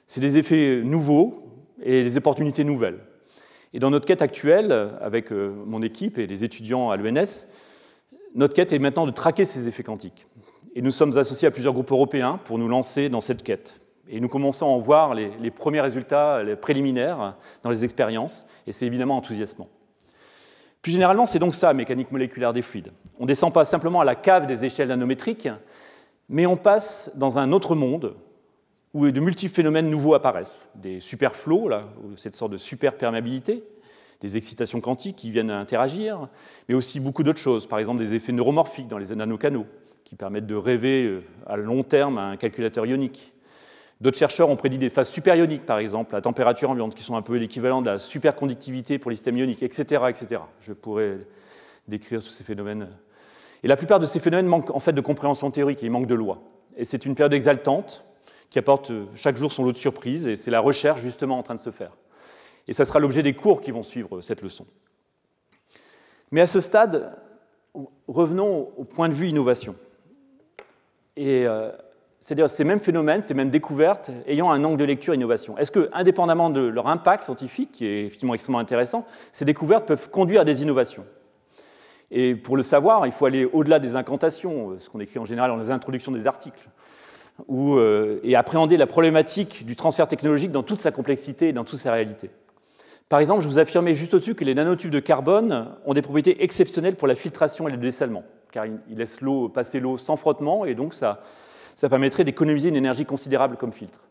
C'est des effets nouveaux et des opportunités nouvelles. Et dans notre quête actuelle, avec euh, mon équipe et les étudiants à l'ENS, notre quête est maintenant de traquer ces effets quantiques. Et nous sommes associés à plusieurs groupes européens pour nous lancer dans cette quête. Et nous commençons à en voir les, premiers résultats préliminaires dans les expériences, et c'est évidemment enthousiasmant. Plus généralement, c'est donc ça, mécanique moléculaire des fluides. On ne descend pas simplement à la cave des échelles nanométriques, mais on passe dans un autre monde où de multiples phénomènes nouveaux apparaissent. Des superflots, cette sorte de superperméabilité, des excitations quantiques qui viennent interagir, mais aussi beaucoup d'autres choses, par exemple des effets neuromorphiques dans les nanocanaux, qui permettent de rêver euh, à long terme à un calculateur ionique, D'autres chercheurs ont prédit des phases supérioniques, par exemple, à température ambiante, qui sont un peu l'équivalent de la superconductivité pour les systèmes ioniques, etc., etc. Je pourrais décrire tous ces phénomènes. Et la plupart de ces phénomènes manquent en fait de compréhension théorique et manque manquent de loi. Et c'est une période exaltante qui apporte euh, chaque jour son lot de surprises, et c'est la recherche justement en train de se faire. Et ça sera l'objet des cours qui vont suivre euh, cette leçon. Mais à ce stade, revenons au point de vue innovation. Et euh, c'est-à-dire ces mêmes phénomènes, ces mêmes découvertes, ayant un angle de lecture innovation Est-ce que, indépendamment de leur impact scientifique, qui est effectivement extrêmement intéressant, ces découvertes peuvent conduire à des innovations Et pour le savoir, il faut aller au-delà des incantations, euh, ce qu'on écrit en général dans les introductions des articles, euh, et appréhender la problématique du transfert technologique dans toute sa complexité et dans toute sa réalité. Par exemple, je vous affirmais juste au-dessus que les nanotubes de carbone ont des propriétés exceptionnelles pour la filtration et le dessalement, car ils laissent l'eau passer l'eau sans frottement, et donc ça ça permettrait d'économiser une énergie considérable comme filtre.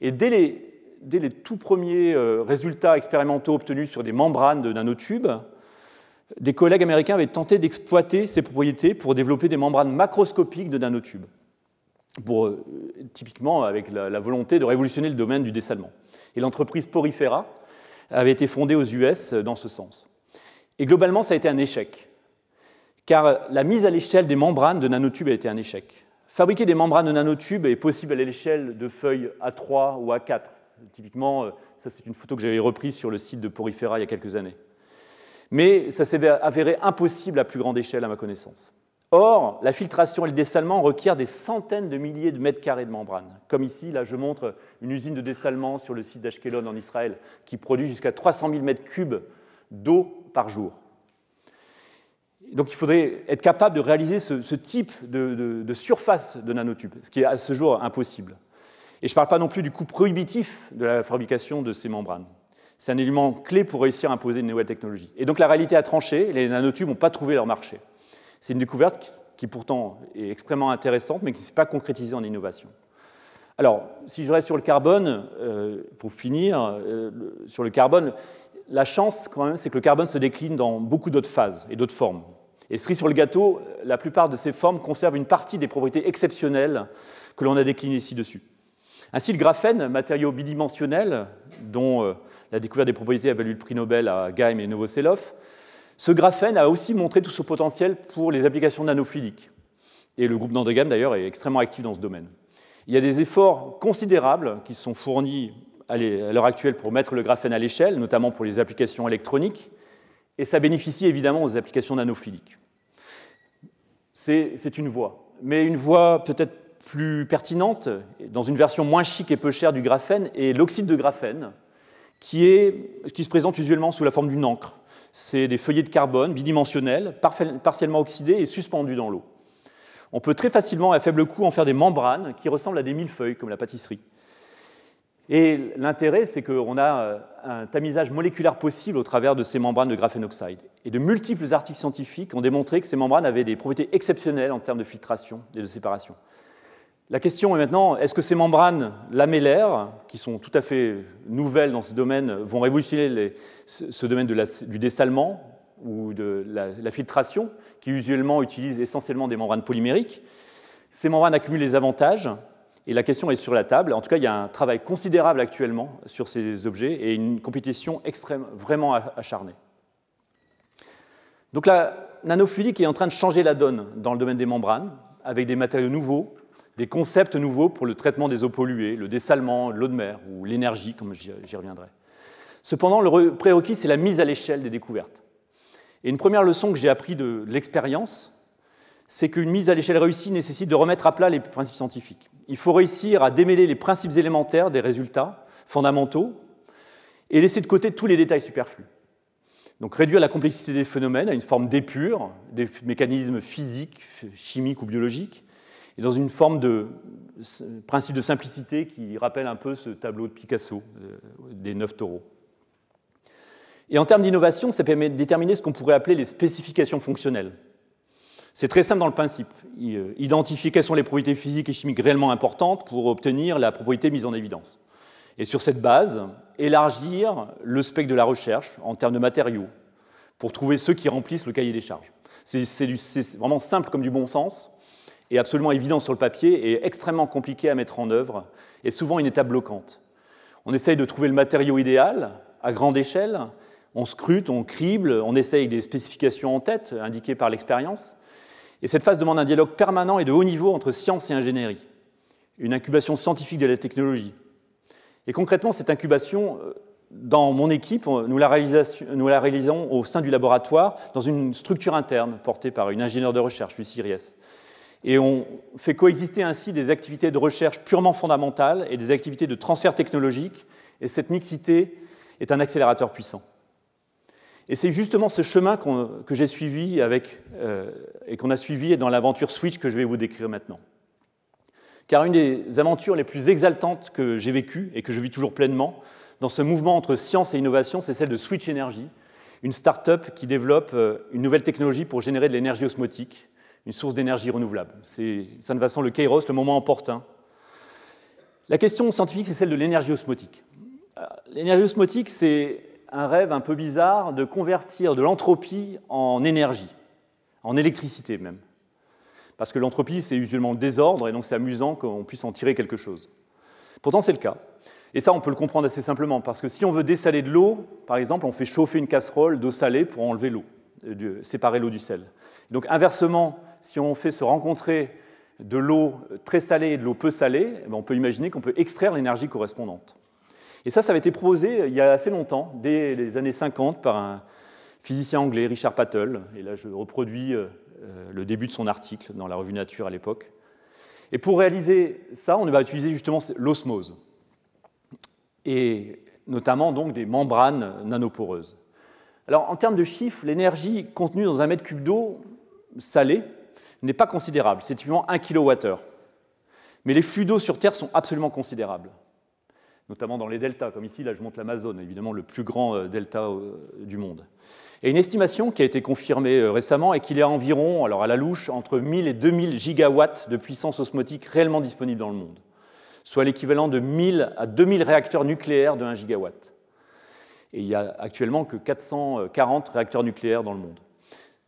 Et dès les, tout premiers euh, résultats expérimentaux obtenus sur des membranes de nanotubes, des collègues américains avaient tenté d'exploiter ces propriétés pour développer des membranes macroscopiques de nanotubes, pour, euh, typiquement avec la, la volonté de révolutionner le domaine du dessalement. Et l'entreprise Porifera avait été fondée aux US euh, dans ce sens. Et globalement, ça a été un échec, car la mise à l'échelle des membranes de nanotubes a été un échec. Fabriquer des membranes de nanotubes est possible à l'échelle de feuilles A3 ou A4. Typiquement, euh, ça c'est une photo que j'avais reprise sur le site de Porifera il y a quelques années. Mais ça s'est avéré impossible à plus grande échelle à ma connaissance. Or, la filtration et le dessalement requièrent des centaines de milliers de mètres carrés de membranes. Comme ici, là je montre une usine de dessalement sur le site d'Ashkelon en Israël qui produit jusqu'à 300 000 mètres cubes d'eau par jour donc il faudrait être capable de réaliser ce, type de, surface de nanotubes, ce qui est à ce jour impossible. Et je ne parle pas non plus du coût prohibitif de la fabrication de ces membranes. C'est un élément clé pour réussir à imposer une nouvelle technologie. Et donc la réalité a tranché, les nanotubes n'ont pas trouvé leur marché. C'est une découverte qui, pourtant est extrêmement intéressante, mais qui ne s'est pas concrétisée en innovation. Alors, si je reste sur le carbone, euh, pour finir, euh, sur le carbone, la chance, quand même, c'est que le carbone se décline dans beaucoup d'autres phases et d'autres formes. Et cerise sur le gâteau, la plupart de ces formes conservent une partie des propriétés exceptionnelles que l'on a déclinées ci-dessus. Ainsi, le graphène, matériau bidimensionnel, dont euh, la découverte des propriétés a valu le prix Nobel à Gaim et Novoselov, ce graphène a aussi montré tout son potentiel pour les applications nanofluidiques. Et le groupe Nandegam, d'ailleurs, est extrêmement actif dans ce domaine. Il y a des efforts considérables qui sont fournis à l'heure actuelle pour mettre le graphène à l'échelle, notamment pour les applications électroniques. Et ça bénéficie évidemment aux applications nanofluidiques. C'est une voie, mais une voie peut-être plus pertinente, dans une version moins chic et peu chère du graphène, est l'oxyde de graphène, qui, se présente usuellement sous la forme d'une encre. C'est des feuillets de carbone bidimensionnels, partiellement oxydés et suspendus dans l'eau. On peut très facilement, à faible coût, en faire des membranes qui ressemblent à des millefeuilles, comme la pâtisserie. Et l'intérêt, c'est qu'on a euh, un tamisage moléculaire possible au travers de ces membranes de oxyde. Et de multiples articles scientifiques ont démontré que ces membranes avaient des propriétés exceptionnelles en termes de filtration et de séparation. La question est maintenant, est-ce que ces membranes lamellaires, qui sont tout à fait nouvelles dans ce domaine, vont révolutionner ce domaine du dessalement ou de la, la filtration, qui usuellement utilise essentiellement des membranes polymériques Ces membranes accumulent les avantages, et la question est sur la table. En tout cas, il y a un travail considérable actuellement sur ces objets et une compétition extrême, vraiment acharnée. Donc la nanofluidique est en train de changer la donne dans le domaine des membranes, avec des matériaux nouveaux, des concepts nouveaux pour le traitement des eaux polluées, le dessalement, l'eau de mer ou l'énergie, comme j'y reviendrai. Cependant, le prérequis, c'est la mise à l'échelle des découvertes. Et une première leçon que j'ai appris de l'expérience, c'est qu'une mise à l'échelle réussie nécessite de remettre à plat les principes scientifiques. Il faut réussir à démêler les principes élémentaires des résultats fondamentaux et laisser de côté tous les détails superflus. Donc réduire la complexité des phénomènes à une forme d'épure, des mécanismes physiques, chimiques ou biologiques, et dans une forme de principe de simplicité qui rappelle un peu ce tableau de Picasso euh, des neuf taureaux. Et en termes d'innovation, ça permet de déterminer ce qu'on pourrait appeler les spécifications fonctionnelles. C'est très simple dans le principe. Euh, identifier quelles sont les propriétés physiques et chimiques réellement importantes pour obtenir la propriété mise en évidence. Et sur cette base, élargir le spectre de la recherche en termes de matériaux pour trouver ceux qui remplissent le cahier des charges. C'est vraiment simple comme du bon sens et absolument évident sur le papier et extrêmement compliqué à mettre en œuvre et souvent une étape bloquante. On essaye de trouver le matériau idéal à grande échelle, on scrute, on crible, on essaye des spécifications en tête indiquées par l'expérience, et cette phase demande un dialogue permanent et de haut niveau entre science et ingénierie, une incubation scientifique de la technologie. Et concrètement, cette incubation, euh, dans mon équipe, nous la, réalisons au sein du laboratoire, dans une structure interne portée par une ingénieure de recherche, Lucie Ries. Et on fait coexister ainsi des activités de recherche purement fondamentales et des activités de transfert technologique, et cette mixité est un accélérateur puissant. Et c'est justement ce chemin que j'ai suivi avec, euh, et qu'on a suivi dans l'aventure Switch que je vais vous décrire maintenant. Car une des aventures les plus exaltantes que j'ai vécues et que je vis toujours pleinement dans ce mouvement entre science et innovation, c'est celle de Switch Energy, une start-up qui développe euh, une nouvelle technologie pour générer de l'énergie osmotique, une source d'énergie renouvelable. C'est, ça ne va le kairos, le moment opportun. La question scientifique, c'est celle de l'énergie osmotique. Euh, l'énergie osmotique, c'est un rêve un peu bizarre de convertir de l'entropie en énergie, en électricité même. Parce que l'entropie, c'est usuellement le désordre, et donc c'est amusant qu'on puisse en tirer quelque chose. Pourtant, c'est le cas. Et ça, on peut le comprendre assez simplement, parce que si on veut dessaler de l'eau, par exemple, on fait chauffer une casserole d'eau salée pour enlever l'eau, euh, séparer l'eau du sel. Donc inversement, si on fait se rencontrer de l'eau très salée et de l'eau peu salée, eh ben, on peut imaginer qu'on peut extraire l'énergie correspondante. Et ça, ça avait été proposé euh, il y a assez longtemps, dès les années 50, par un physicien anglais, Richard Patel, Et là, je reproduis euh, euh, le début de son article dans la revue Nature à l'époque. Et pour réaliser ça, on va utiliser justement l'osmose, et notamment donc des membranes nanoporeuses. Alors en termes de chiffres, l'énergie contenue dans un mètre cube d'eau salée n'est pas considérable, c'est typiquement 1 kWh. Mais les flux d'eau sur Terre sont absolument considérables notamment dans les deltas, comme ici, là je montre l'Amazon, évidemment le plus grand euh, delta euh, du monde. Et une estimation qui a été confirmée euh, récemment est qu'il y a environ, alors à la louche, entre 1000 et 2000 gigawatts de puissance osmotique réellement disponible dans le monde, soit l'équivalent de 1000 à 2000 réacteurs nucléaires de 1 gigawatt. Et il n'y a actuellement que 440 réacteurs nucléaires dans le monde.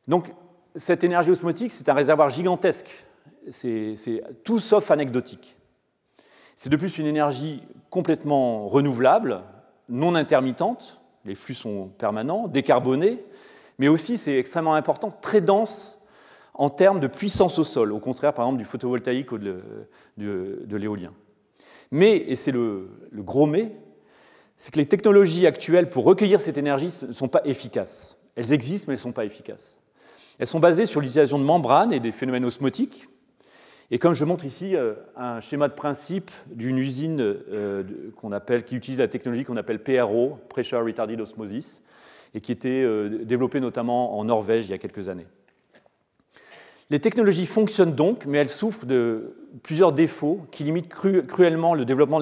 Donc cette énergie osmotique, c'est un réservoir gigantesque. C'est tout sauf anecdotique. C'est de plus une énergie complètement renouvelable, non intermittente, les flux sont permanents, décarbonés, mais aussi, c'est extrêmement important, très dense en termes de puissance au sol, au contraire par exemple du photovoltaïque ou de, l'éolien. Mais, et c'est le, le, gros mais, c'est que les technologies actuelles pour recueillir cette énergie ne sont pas efficaces. Elles existent, mais elles ne sont pas efficaces. Elles sont basées sur l'utilisation de membranes et des phénomènes osmotiques, et comme je montre ici euh, un schéma de principe d'une usine euh, appelle, qui utilise la technologie qu'on appelle PRO, Pressure Retarded Osmosis, et qui était euh, développée notamment en Norvège il y a quelques années. Les technologies fonctionnent donc, mais elles souffrent de plusieurs défauts qui limitent cruellement le développement,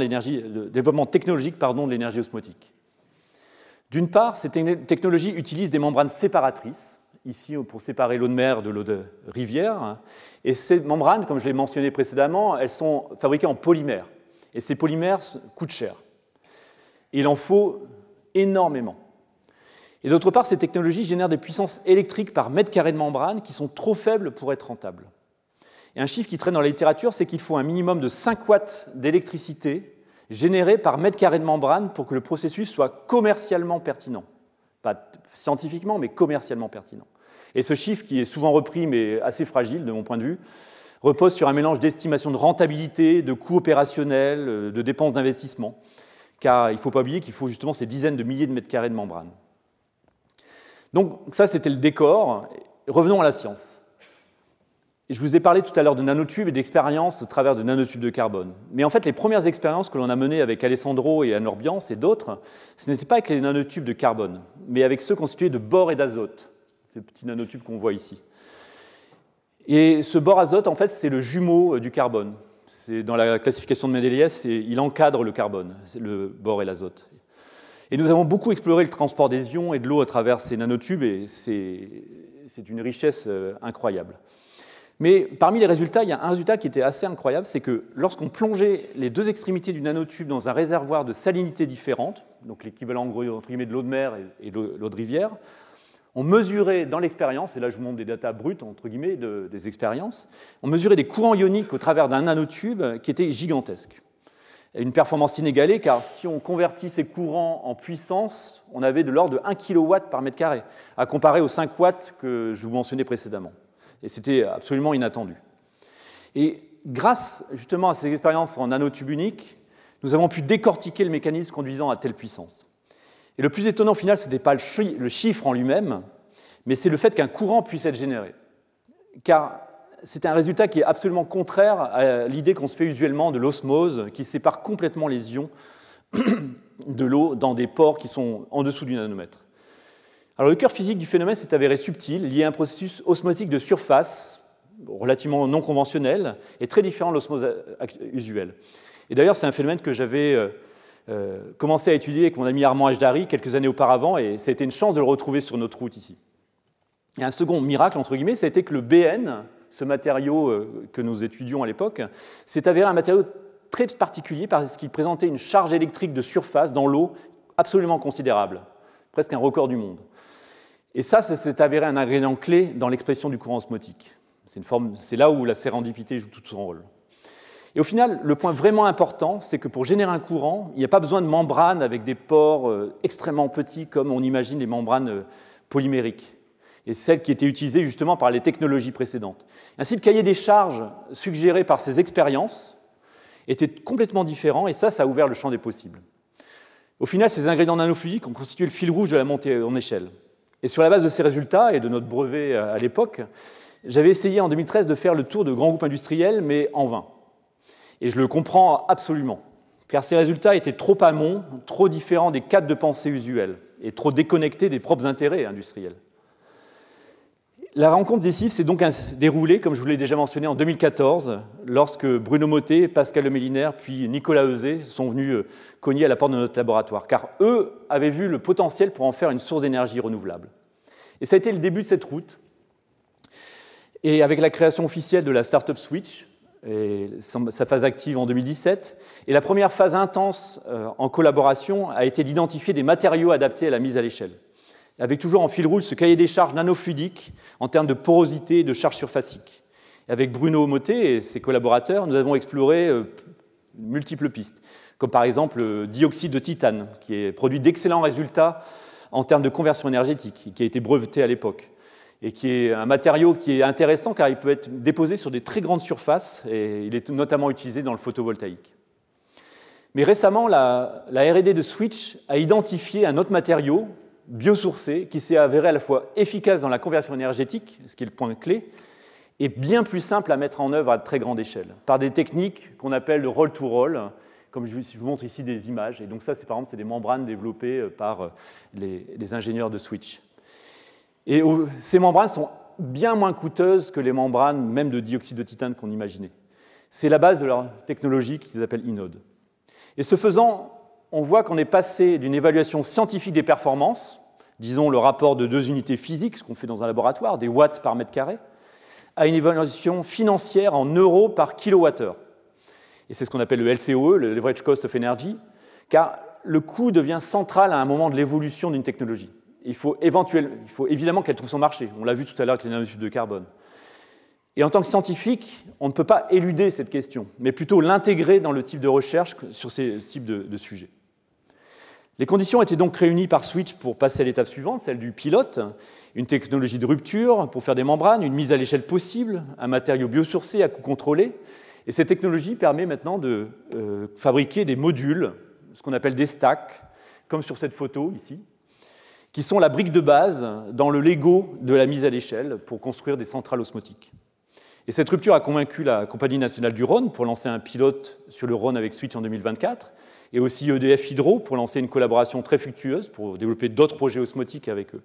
technologique pardon, de l'énergie osmotique. D'une part, ces technologies utilisent des membranes séparatrices ici pour séparer l'eau de mer de l'eau de rivière. Et ces membranes, comme je l'ai mentionné précédemment, elles sont fabriquées en polymères. Et ces polymères coûtent cher. Il en faut énormément. Et d'autre part, ces technologies génèrent des puissances électriques par mètre carré de membrane qui sont trop faibles pour être rentables. Et un chiffre qui traîne dans la littérature, c'est qu'il faut un minimum de 5 watts d'électricité générée par mètre carré de membrane pour que le processus soit commercialement pertinent pas scientifiquement, mais commercialement pertinent. Et ce chiffre, qui est souvent repris, mais assez fragile de mon point de vue, repose sur un mélange d'estimations de rentabilité, de coûts opérationnels, euh, de dépenses d'investissement, car il ne faut pas oublier qu'il faut justement ces dizaines de milliers de mètres carrés de membrane. Donc ça, c'était le décor. Revenons à la science je vous ai parlé tout à l'heure de nanotubes et d'expériences au travers de nanotubes de carbone. Mais en fait, les premières expériences que l'on a menées avec Alessandro et Anne et d'autres, ce n'était pas avec les nanotubes de carbone, mais avec ceux constitués de bore et d'azote, ces petits nanotubes qu'on voit ici. Et ce bore azote, en fait, c'est le jumeau euh, du carbone. C'est dans la classification de Mendeleev, il encadre le carbone, le bore et l'azote. Et nous avons beaucoup exploré le transport des ions et de l'eau à travers ces nanotubes, et c'est une richesse euh, incroyable. Mais parmi les résultats, il y a un résultat qui était assez incroyable, c'est que lorsqu'on plongeait les deux extrémités du nanotube dans un réservoir de salinité différente, donc l'équivalent entre guillemets de l'eau de mer et de l'eau de rivière, on mesurait dans l'expérience, et là je vous montre des datas brutes entre guillemets des expériences, on mesurait des courants ioniques au travers d'un nanotube qui était gigantesque. une performance inégalée car si on convertit ces courants en puissance, on avait de l'ordre de 1 kW par mètre carré, à comparer aux 5 watts que je vous mentionnais précédemment. Et c'était absolument inattendu. Et grâce justement à ces expériences en nanotube unique, nous avons pu décortiquer le mécanisme conduisant à telle puissance. Et le plus étonnant au final, ce n'était pas le, le chiffre en lui-même, mais c'est le fait qu'un courant puisse être généré. Car c'est un résultat qui est absolument contraire à l'idée qu'on se fait usuellement de l'osmose qui sépare complètement les ions [clears throat] de l'eau dans des pores qui sont en dessous du nanomètre. Alors, le cœur physique du phénomène s'est avéré subtil, lié à un processus osmotique de surface, relativement non conventionnel, et très différent de l'osmose usuelle. Et d'ailleurs, c'est un phénomène que j'avais euh, euh, commencé à étudier avec mon ami Armand Ajdari quelques années auparavant, et ça a été une chance de le retrouver sur notre route ici. Et un second miracle, entre guillemets, ça a été que le BN, ce matériau euh, que nous étudions à l'époque, s'est avéré un matériau très particulier parce qu'il présentait une charge électrique de surface dans l'eau absolument considérable, presque un record du monde. Et ça, ça s'est avéré un ingrédient clé dans l'expression du courant osmotique. C'est là où la sérendipité joue tout son rôle. Et au final, le point vraiment important, c'est que pour générer un courant, il n'y a pas besoin de membranes avec des pores euh, extrêmement petits comme on imagine les membranes euh, polymériques, et celles qui étaient utilisées justement par les technologies précédentes. Ainsi, le cahier des charges suggéré par ces expériences était complètement différent, et ça, ça a ouvert le champ des possibles. Au final, ces ingrédients nanofluidiques ont constitué le fil rouge de la montée en échelle. Et sur la base de ces résultats et de notre brevet euh, à l'époque, j'avais essayé en 2013 de faire le tour de grands groupes industriels, mais en vain. Et je le comprends absolument, car ces résultats étaient trop amont, trop différents des cadres de pensée usuels, et trop déconnectés des propres intérêts industriels. La rencontre des cifs s'est donc déroulée, comme je vous l'ai déjà mentionné, en 2014, lorsque Bruno Mottet, Pascal Mélinaire, puis Nicolas Heuset sont venus euh, cogner à la porte de notre laboratoire, car eux avaient vu le potentiel pour en faire une source d'énergie renouvelable. Et ça a été le début de cette route. Et avec la création officielle de la Startup Switch, et sa phase active en 2017, et la première phase intense euh, en collaboration a été d'identifier des matériaux adaptés à la mise à l'échelle avec toujours en fil rouge ce cahier des charges nanofluidique en termes de porosité et de charge surfacique. Avec Bruno Motet et ses collaborateurs, nous avons exploré euh, multiples pistes, comme par exemple le euh, dioxyde de titane, qui produit d'excellents résultats en termes de conversion énergétique, qui a été breveté à l'époque, et qui est un matériau qui est intéressant car il peut être déposé sur des très grandes surfaces, et il est notamment utilisé dans le photovoltaïque. Mais récemment, la RD de Switch a identifié un autre matériau biosourcée qui s'est avéré à la fois efficace dans la conversion énergétique, ce qui est le point clé, et bien plus simple à mettre en œuvre à très grande échelle, par des techniques qu'on appelle le roll-to-roll, comme je vous montre ici des images. Et donc ça, c'est par exemple, c'est des membranes développées euh, par euh, les, ingénieurs de Switch. Et ces membranes sont bien moins coûteuses que les membranes même de dioxyde de titane qu'on imaginait. C'est la base de leur technologie qu'ils appellent inode. Et ce faisant, on voit qu'on est passé d'une évaluation scientifique des performances, disons le rapport de deux unités physiques, ce qu'on fait dans un laboratoire, des watts par mètre carré, à une évaluation financière en euros par kilowattheure. Et c'est ce qu'on appelle le LCOE, le Leverage Cost of Energy, car le coût devient central à un moment de l'évolution d'une technologie. Il faut, il faut évidemment qu'elle trouve son marché. On l'a vu tout à l'heure avec les nanotubes de carbone. Et en tant que scientifique, on ne peut pas éluder cette question, mais plutôt l'intégrer dans le type de recherche sur ces types de, de sujets. Les conditions étaient donc réunies par Switch pour passer à l'étape suivante, celle du pilote, une technologie de rupture pour faire des membranes, une mise à l'échelle possible, un matériau biosourcé à coût contrôlé. Et cette technologie permet maintenant de euh, fabriquer des modules, ce qu'on appelle des stacks, comme sur cette photo ici, qui sont la brique de base dans le Lego de la mise à l'échelle pour construire des centrales osmotiques. Et cette rupture a convaincu la Compagnie nationale du Rhône pour lancer un pilote sur le Rhône avec Switch en 2024, et aussi EDF Hydro pour lancer une collaboration très fructueuse pour développer d'autres projets osmotiques avec eux.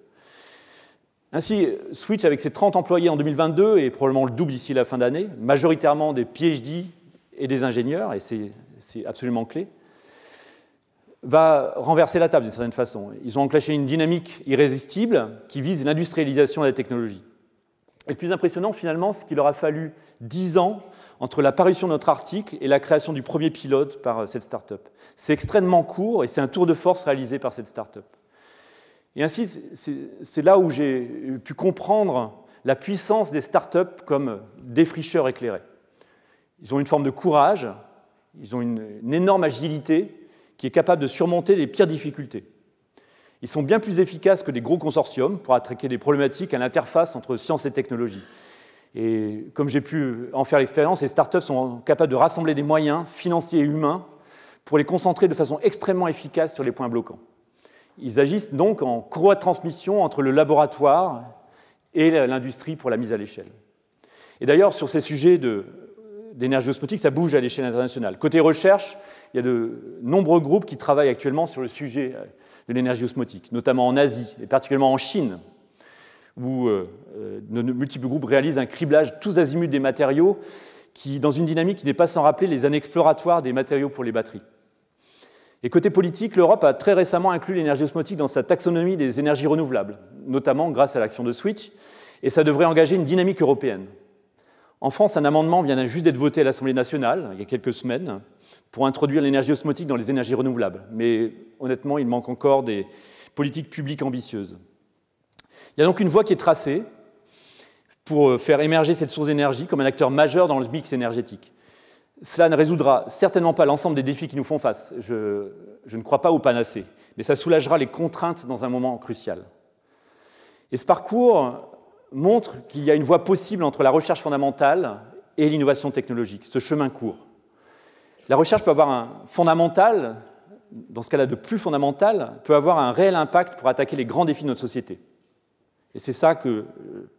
Ainsi, Switch, avec ses 30 employés en 2022 et probablement le double d'ici la fin d'année, majoritairement des PhD et des ingénieurs, et c'est absolument clé, va renverser la table d'une certaine façon. Ils ont enclenché une dynamique irrésistible qui vise l'industrialisation de la technologie. Et le plus impressionnant, finalement, c'est qu'il aura fallu dix ans entre la parution de notre article et la création du premier pilote par euh, cette start-up. C'est extrêmement court et c'est un tour de force réalisé par cette start-up. Et ainsi, c'est là où j'ai pu comprendre la puissance des start-up comme défricheurs éclairés. Ils ont une forme de courage, ils ont une énorme agilité qui est capable de surmonter les pires difficultés. Ils sont bien plus efficaces que des gros consortiums pour attraquer des problématiques à l'interface entre science et technologie. Et comme j'ai pu en faire l'expérience, les startups sont capables de rassembler des moyens financiers et humains pour les concentrer de façon extrêmement efficace sur les points bloquants. Ils agissent donc en courroie de transmission entre le laboratoire et l'industrie pour la mise à l'échelle. Et d'ailleurs, sur ces sujets d'énergie osmotique, ça bouge à l'échelle internationale. Côté recherche, il y a de nombreux groupes qui travaillent actuellement sur le sujet de l'énergie osmotique, notamment en Asie et particulièrement en Chine, où euh, euh, de nos multiples groupes réalisent un criblage tous azimuts des matériaux qui, dans une dynamique qui n'est pas sans rappeler les années exploratoires des matériaux pour les batteries. Et côté politique, l'Europe a très récemment inclus l'énergie osmotique dans sa taxonomie des énergies renouvelables, notamment grâce à l'action de Switch, et ça devrait engager une dynamique européenne. En France, un amendement vient juste d'être voté à l'Assemblée nationale il y a quelques semaines pour introduire l'énergie osmotique dans les énergies renouvelables. Mais honnêtement, il manque encore des politiques publiques ambitieuses. Il y a donc une voie qui est tracée pour euh, faire émerger cette source d'énergie comme un acteur majeur dans le mix énergétique. Cela ne résoudra certainement pas l'ensemble des défis qui nous font face. Je, ne crois pas au panacée, mais ça soulagera les contraintes dans un moment crucial. Et ce parcours montre qu'il y a une voie possible entre la recherche fondamentale et l'innovation technologique, ce chemin court la recherche peut avoir un fondamental, dans ce cas-là de plus fondamental, peut avoir un réel impact pour attaquer les grands défis de notre société. Et c'est ça que euh,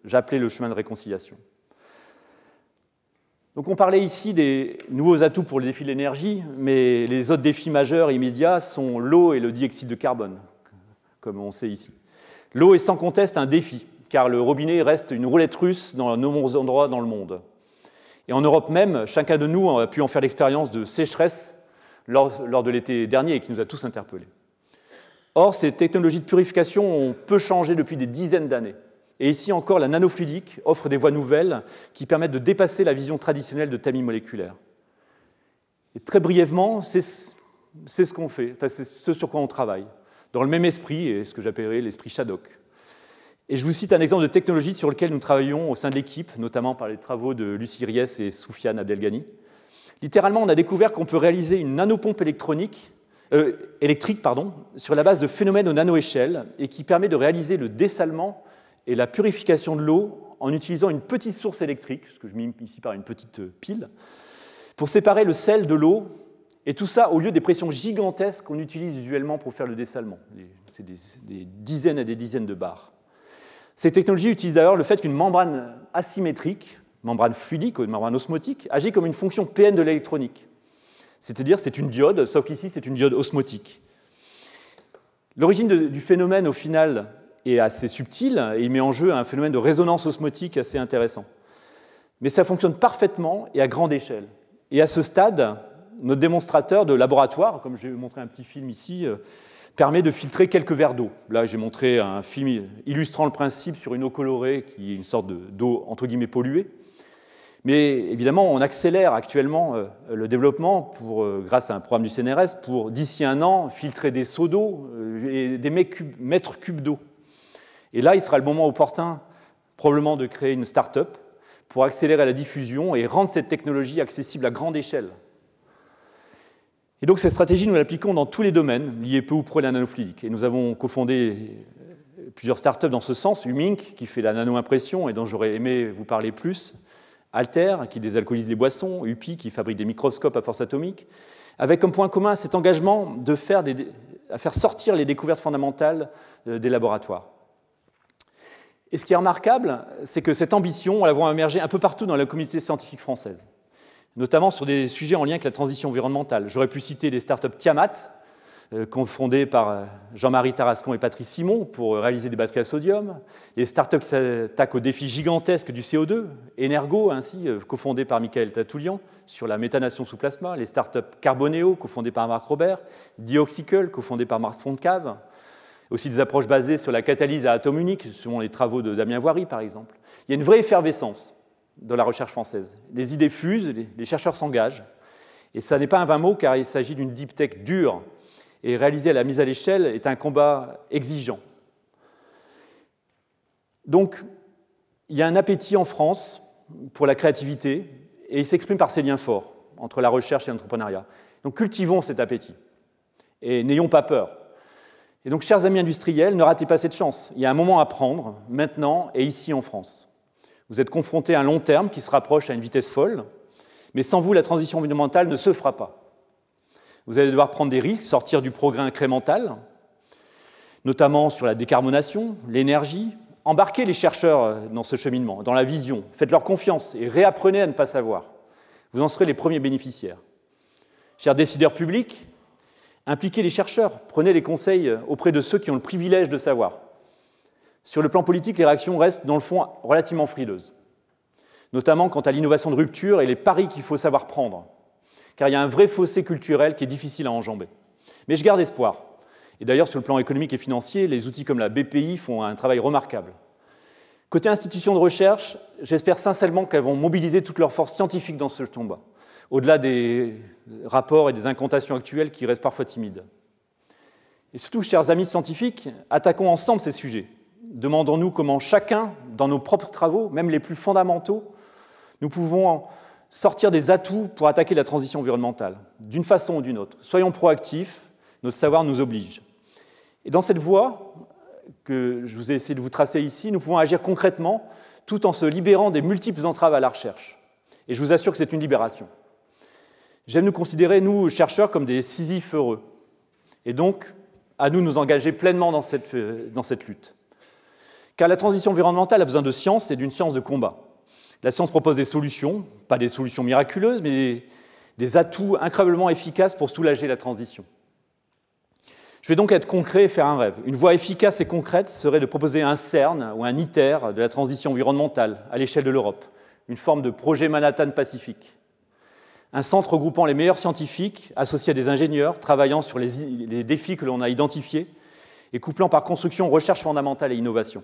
j'appelais le chemin de réconciliation. Donc on parlait ici des nouveaux atouts pour les défis de l'énergie, mais les autres défis majeurs immédiats sont l'eau et le dioxyde de carbone, comme on sait ici. L'eau est sans conteste un défi, car le robinet reste une roulette russe dans de nombreux endroits dans le monde. Et en Europe même, chacun de nous a pu en faire l'expérience de sécheresse lors, de l'été dernier et qui nous a tous interpellés. Or, ces technologies de purification ont peu changé depuis des dizaines d'années. Et ici encore, la nanofluidique offre des voies nouvelles qui permettent de dépasser la vision traditionnelle de tamis moléculaire. Et très brièvement, c'est ce qu'on fait, c'est ce sur quoi on travaille, dans le même esprit, et ce que j'appellerais l'esprit Shadok. Et je vous cite un exemple de technologie sur lequel nous travaillons au sein de l'équipe, notamment par les travaux de Lucie Ries et Soufiane Abdelgani. Littéralement, on a découvert qu'on peut réaliser une nanopompe électronique, euh, électrique pardon, sur la base de phénomènes aux nanoéchelles et qui permet de réaliser le dessalement et la purification de l'eau en utilisant une petite source électrique, ce que je mime ici par une petite euh, pile, pour séparer le sel de l'eau, et tout ça au lieu des pressions gigantesques qu'on utilise usuellement pour faire le dessalement. C'est des, dizaines et des dizaines de barres. Ces technologies utilisent d'ailleurs le fait qu'une membrane asymétrique, membrane fluidique ou membrane osmotique, agit comme une fonction PN de l'électronique. C'est-à-dire, c'est une diode, sauf qu'ici, c'est une diode osmotique. L'origine du phénomène, au final, est assez subtile et il met en jeu un phénomène de résonance osmotique assez intéressant. Mais ça fonctionne parfaitement et à grande échelle. Et à ce stade, notre démonstrateur de laboratoire, comme j'ai montré un petit film ici, euh, permet de filtrer quelques verres d'eau. Là, j'ai montré un film illustrant le principe sur une eau colorée qui est une sorte d'eau entre guillemets polluée. Mais évidemment, on accélère actuellement euh, le développement pour, euh, grâce à un programme du CNRS pour, d'ici un an, filtrer des seaux d'eau euh, et des mètres cubes d'eau. Et là, il sera le moment opportun, probablement, de créer une start-up pour accélérer la diffusion et rendre cette technologie accessible à grande échelle. Et donc cette stratégie, nous l'appliquons dans tous les domaines liés peu ou près à la nanofluidique. Et nous avons cofondé euh, plusieurs startups dans ce sens, Humink, qui fait la nanoimpression et dont j'aurais aimé vous parler plus, Alter, qui désalcoolise les boissons, UPI, qui fabrique des microscopes à force atomique, avec comme point commun cet engagement de faire, faire sortir les découvertes fondamentales euh, des laboratoires. Et ce qui est remarquable, c'est que cette ambition, on la voit émerger un peu partout dans la communauté scientifique française notamment sur des sujets en lien avec la transition environnementale. J'aurais pu citer les startups Tiamat, euh, fondées par euh, Jean-Marie Tarascon et Patrice Simon pour euh, réaliser des batteries à sodium, les startups qui s'attaquent aux défi gigantesques du CO2, Energo ainsi, cofondé par Michael Tatoulian sur la méthanation sous plasma, les startups Carboneo, cofondés par Marc Robert, Dioxycle, cofondés par Marc Fontcave, aussi des approches basées sur la catalyse à atomes unique, selon les travaux de Damien Voiry par exemple. Il y a une vraie effervescence de la recherche française. Les idées fusent, les chercheurs s'engagent. Et ça n'est pas un vain mot car il s'agit d'une deep tech dure. Et réaliser la mise à l'échelle est un combat exigeant. Donc, il y a un appétit en France pour la créativité et il s'exprime par ces liens forts entre la recherche et l'entrepreneuriat. Donc, cultivons cet appétit et n'ayons pas peur. Et donc, chers amis industriels, ne ratez pas cette chance. Il y a un moment à prendre, maintenant et ici en France. Vous êtes confronté à un long terme qui se rapproche à une vitesse folle, mais sans vous, la transition environnementale ne se fera pas. Vous allez devoir prendre des risques, sortir du progrès incrémental, notamment sur la décarbonation, l'énergie. Embarquez les chercheurs dans ce cheminement, dans la vision. Faites-leur confiance et réapprenez à ne pas savoir. Vous en serez les premiers bénéficiaires. Chers décideurs publics, impliquez les chercheurs, prenez les conseils auprès de ceux qui ont le privilège de savoir. Sur le plan politique, les réactions restent, dans le fond, relativement frileuses, notamment quant à l'innovation de rupture et les paris qu'il faut savoir prendre, car il y a un vrai fossé culturel qui est difficile à enjamber. Mais je garde espoir. Et d'ailleurs, sur le plan économique et financier, les outils comme la BPI font un travail remarquable. Côté institutions de recherche, j'espère sincèrement qu'elles vont mobiliser toutes leurs forces scientifiques dans ce combat, au-delà des rapports et des incantations actuelles qui restent parfois timides. Et surtout, chers amis scientifiques, attaquons ensemble ces sujets. Demandons-nous comment chacun, dans nos propres travaux, même les plus fondamentaux, nous pouvons sortir des atouts pour attaquer la transition environnementale, d'une façon ou d'une autre. Soyons proactifs, notre savoir nous oblige. Et dans cette voie que je vous ai essayé de vous tracer ici, nous pouvons agir concrètement tout en se libérant des multiples entraves à la recherche. Et je vous assure que c'est une libération. J'aime nous considérer, nous, chercheurs, comme des Sisyphes heureux. Et donc, à nous nous engager pleinement dans cette euh, lutte. Car la transition environnementale a besoin de science et d'une science de combat. La science propose des solutions, pas des solutions miraculeuses, mais des, atouts incroyablement efficaces pour soulager la transition. Je vais donc être concret et faire un rêve. Une voie efficace et concrète serait de proposer un CERN ou un ITER de la transition environnementale à l'échelle de l'Europe, une forme de projet Manhattan Pacifique. Un centre regroupant les meilleurs scientifiques, associés à des ingénieurs, travaillant sur les défis que l'on a identifiés et couplant par construction recherche fondamentale et innovation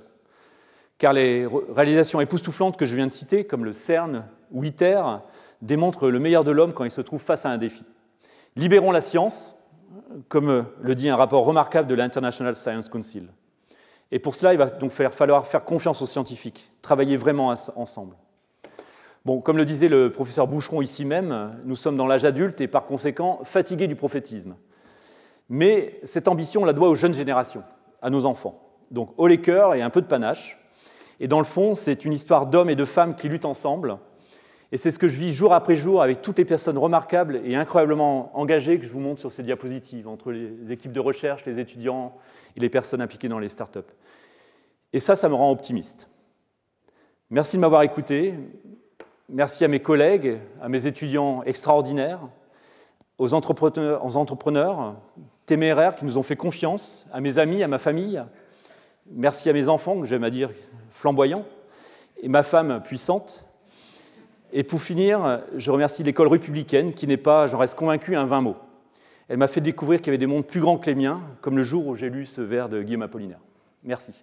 car les réalisations époustouflantes que je viens de citer, comme le CERN ou ITER, démontrent le meilleur de l'homme quand il se trouve face à un défi. Libérons la science, comme euh, le dit un rapport remarquable de l'International Science Council. Et pour cela, il va donc falloir faire confiance aux scientifiques, travailler vraiment ensemble. Bon, comme le disait le professeur Boucheron ici même, nous sommes dans l'âge adulte et par conséquent fatigués du prophétisme. Mais cette ambition, on la doit aux jeunes générations, à nos enfants. Donc haut les cœurs et un peu de panache, et dans le fond, c'est une histoire d'hommes et de femmes qui luttent ensemble. Et c'est ce que je vis jour après jour avec toutes les personnes remarquables et incroyablement engagées que je vous montre sur ces diapositives, entre les équipes de recherche, les étudiants et les personnes impliquées dans les startups. Et ça, ça me rend optimiste. Merci de m'avoir écouté. Merci à mes collègues, à mes étudiants extraordinaires, aux entrepreneurs, aux entrepreneurs téméraires qui nous ont fait confiance, à mes amis, à ma famille, Merci à mes enfants, que j'aime à dire flamboyants, et ma femme puissante. Et pour finir, je remercie l'école républicaine qui n'est pas, j'en reste convaincu, un vain mot. Elle m'a fait découvrir qu'il y avait des mondes plus grands que les miens, comme le jour où j'ai lu ce vers de Guillaume Apollinaire. Merci.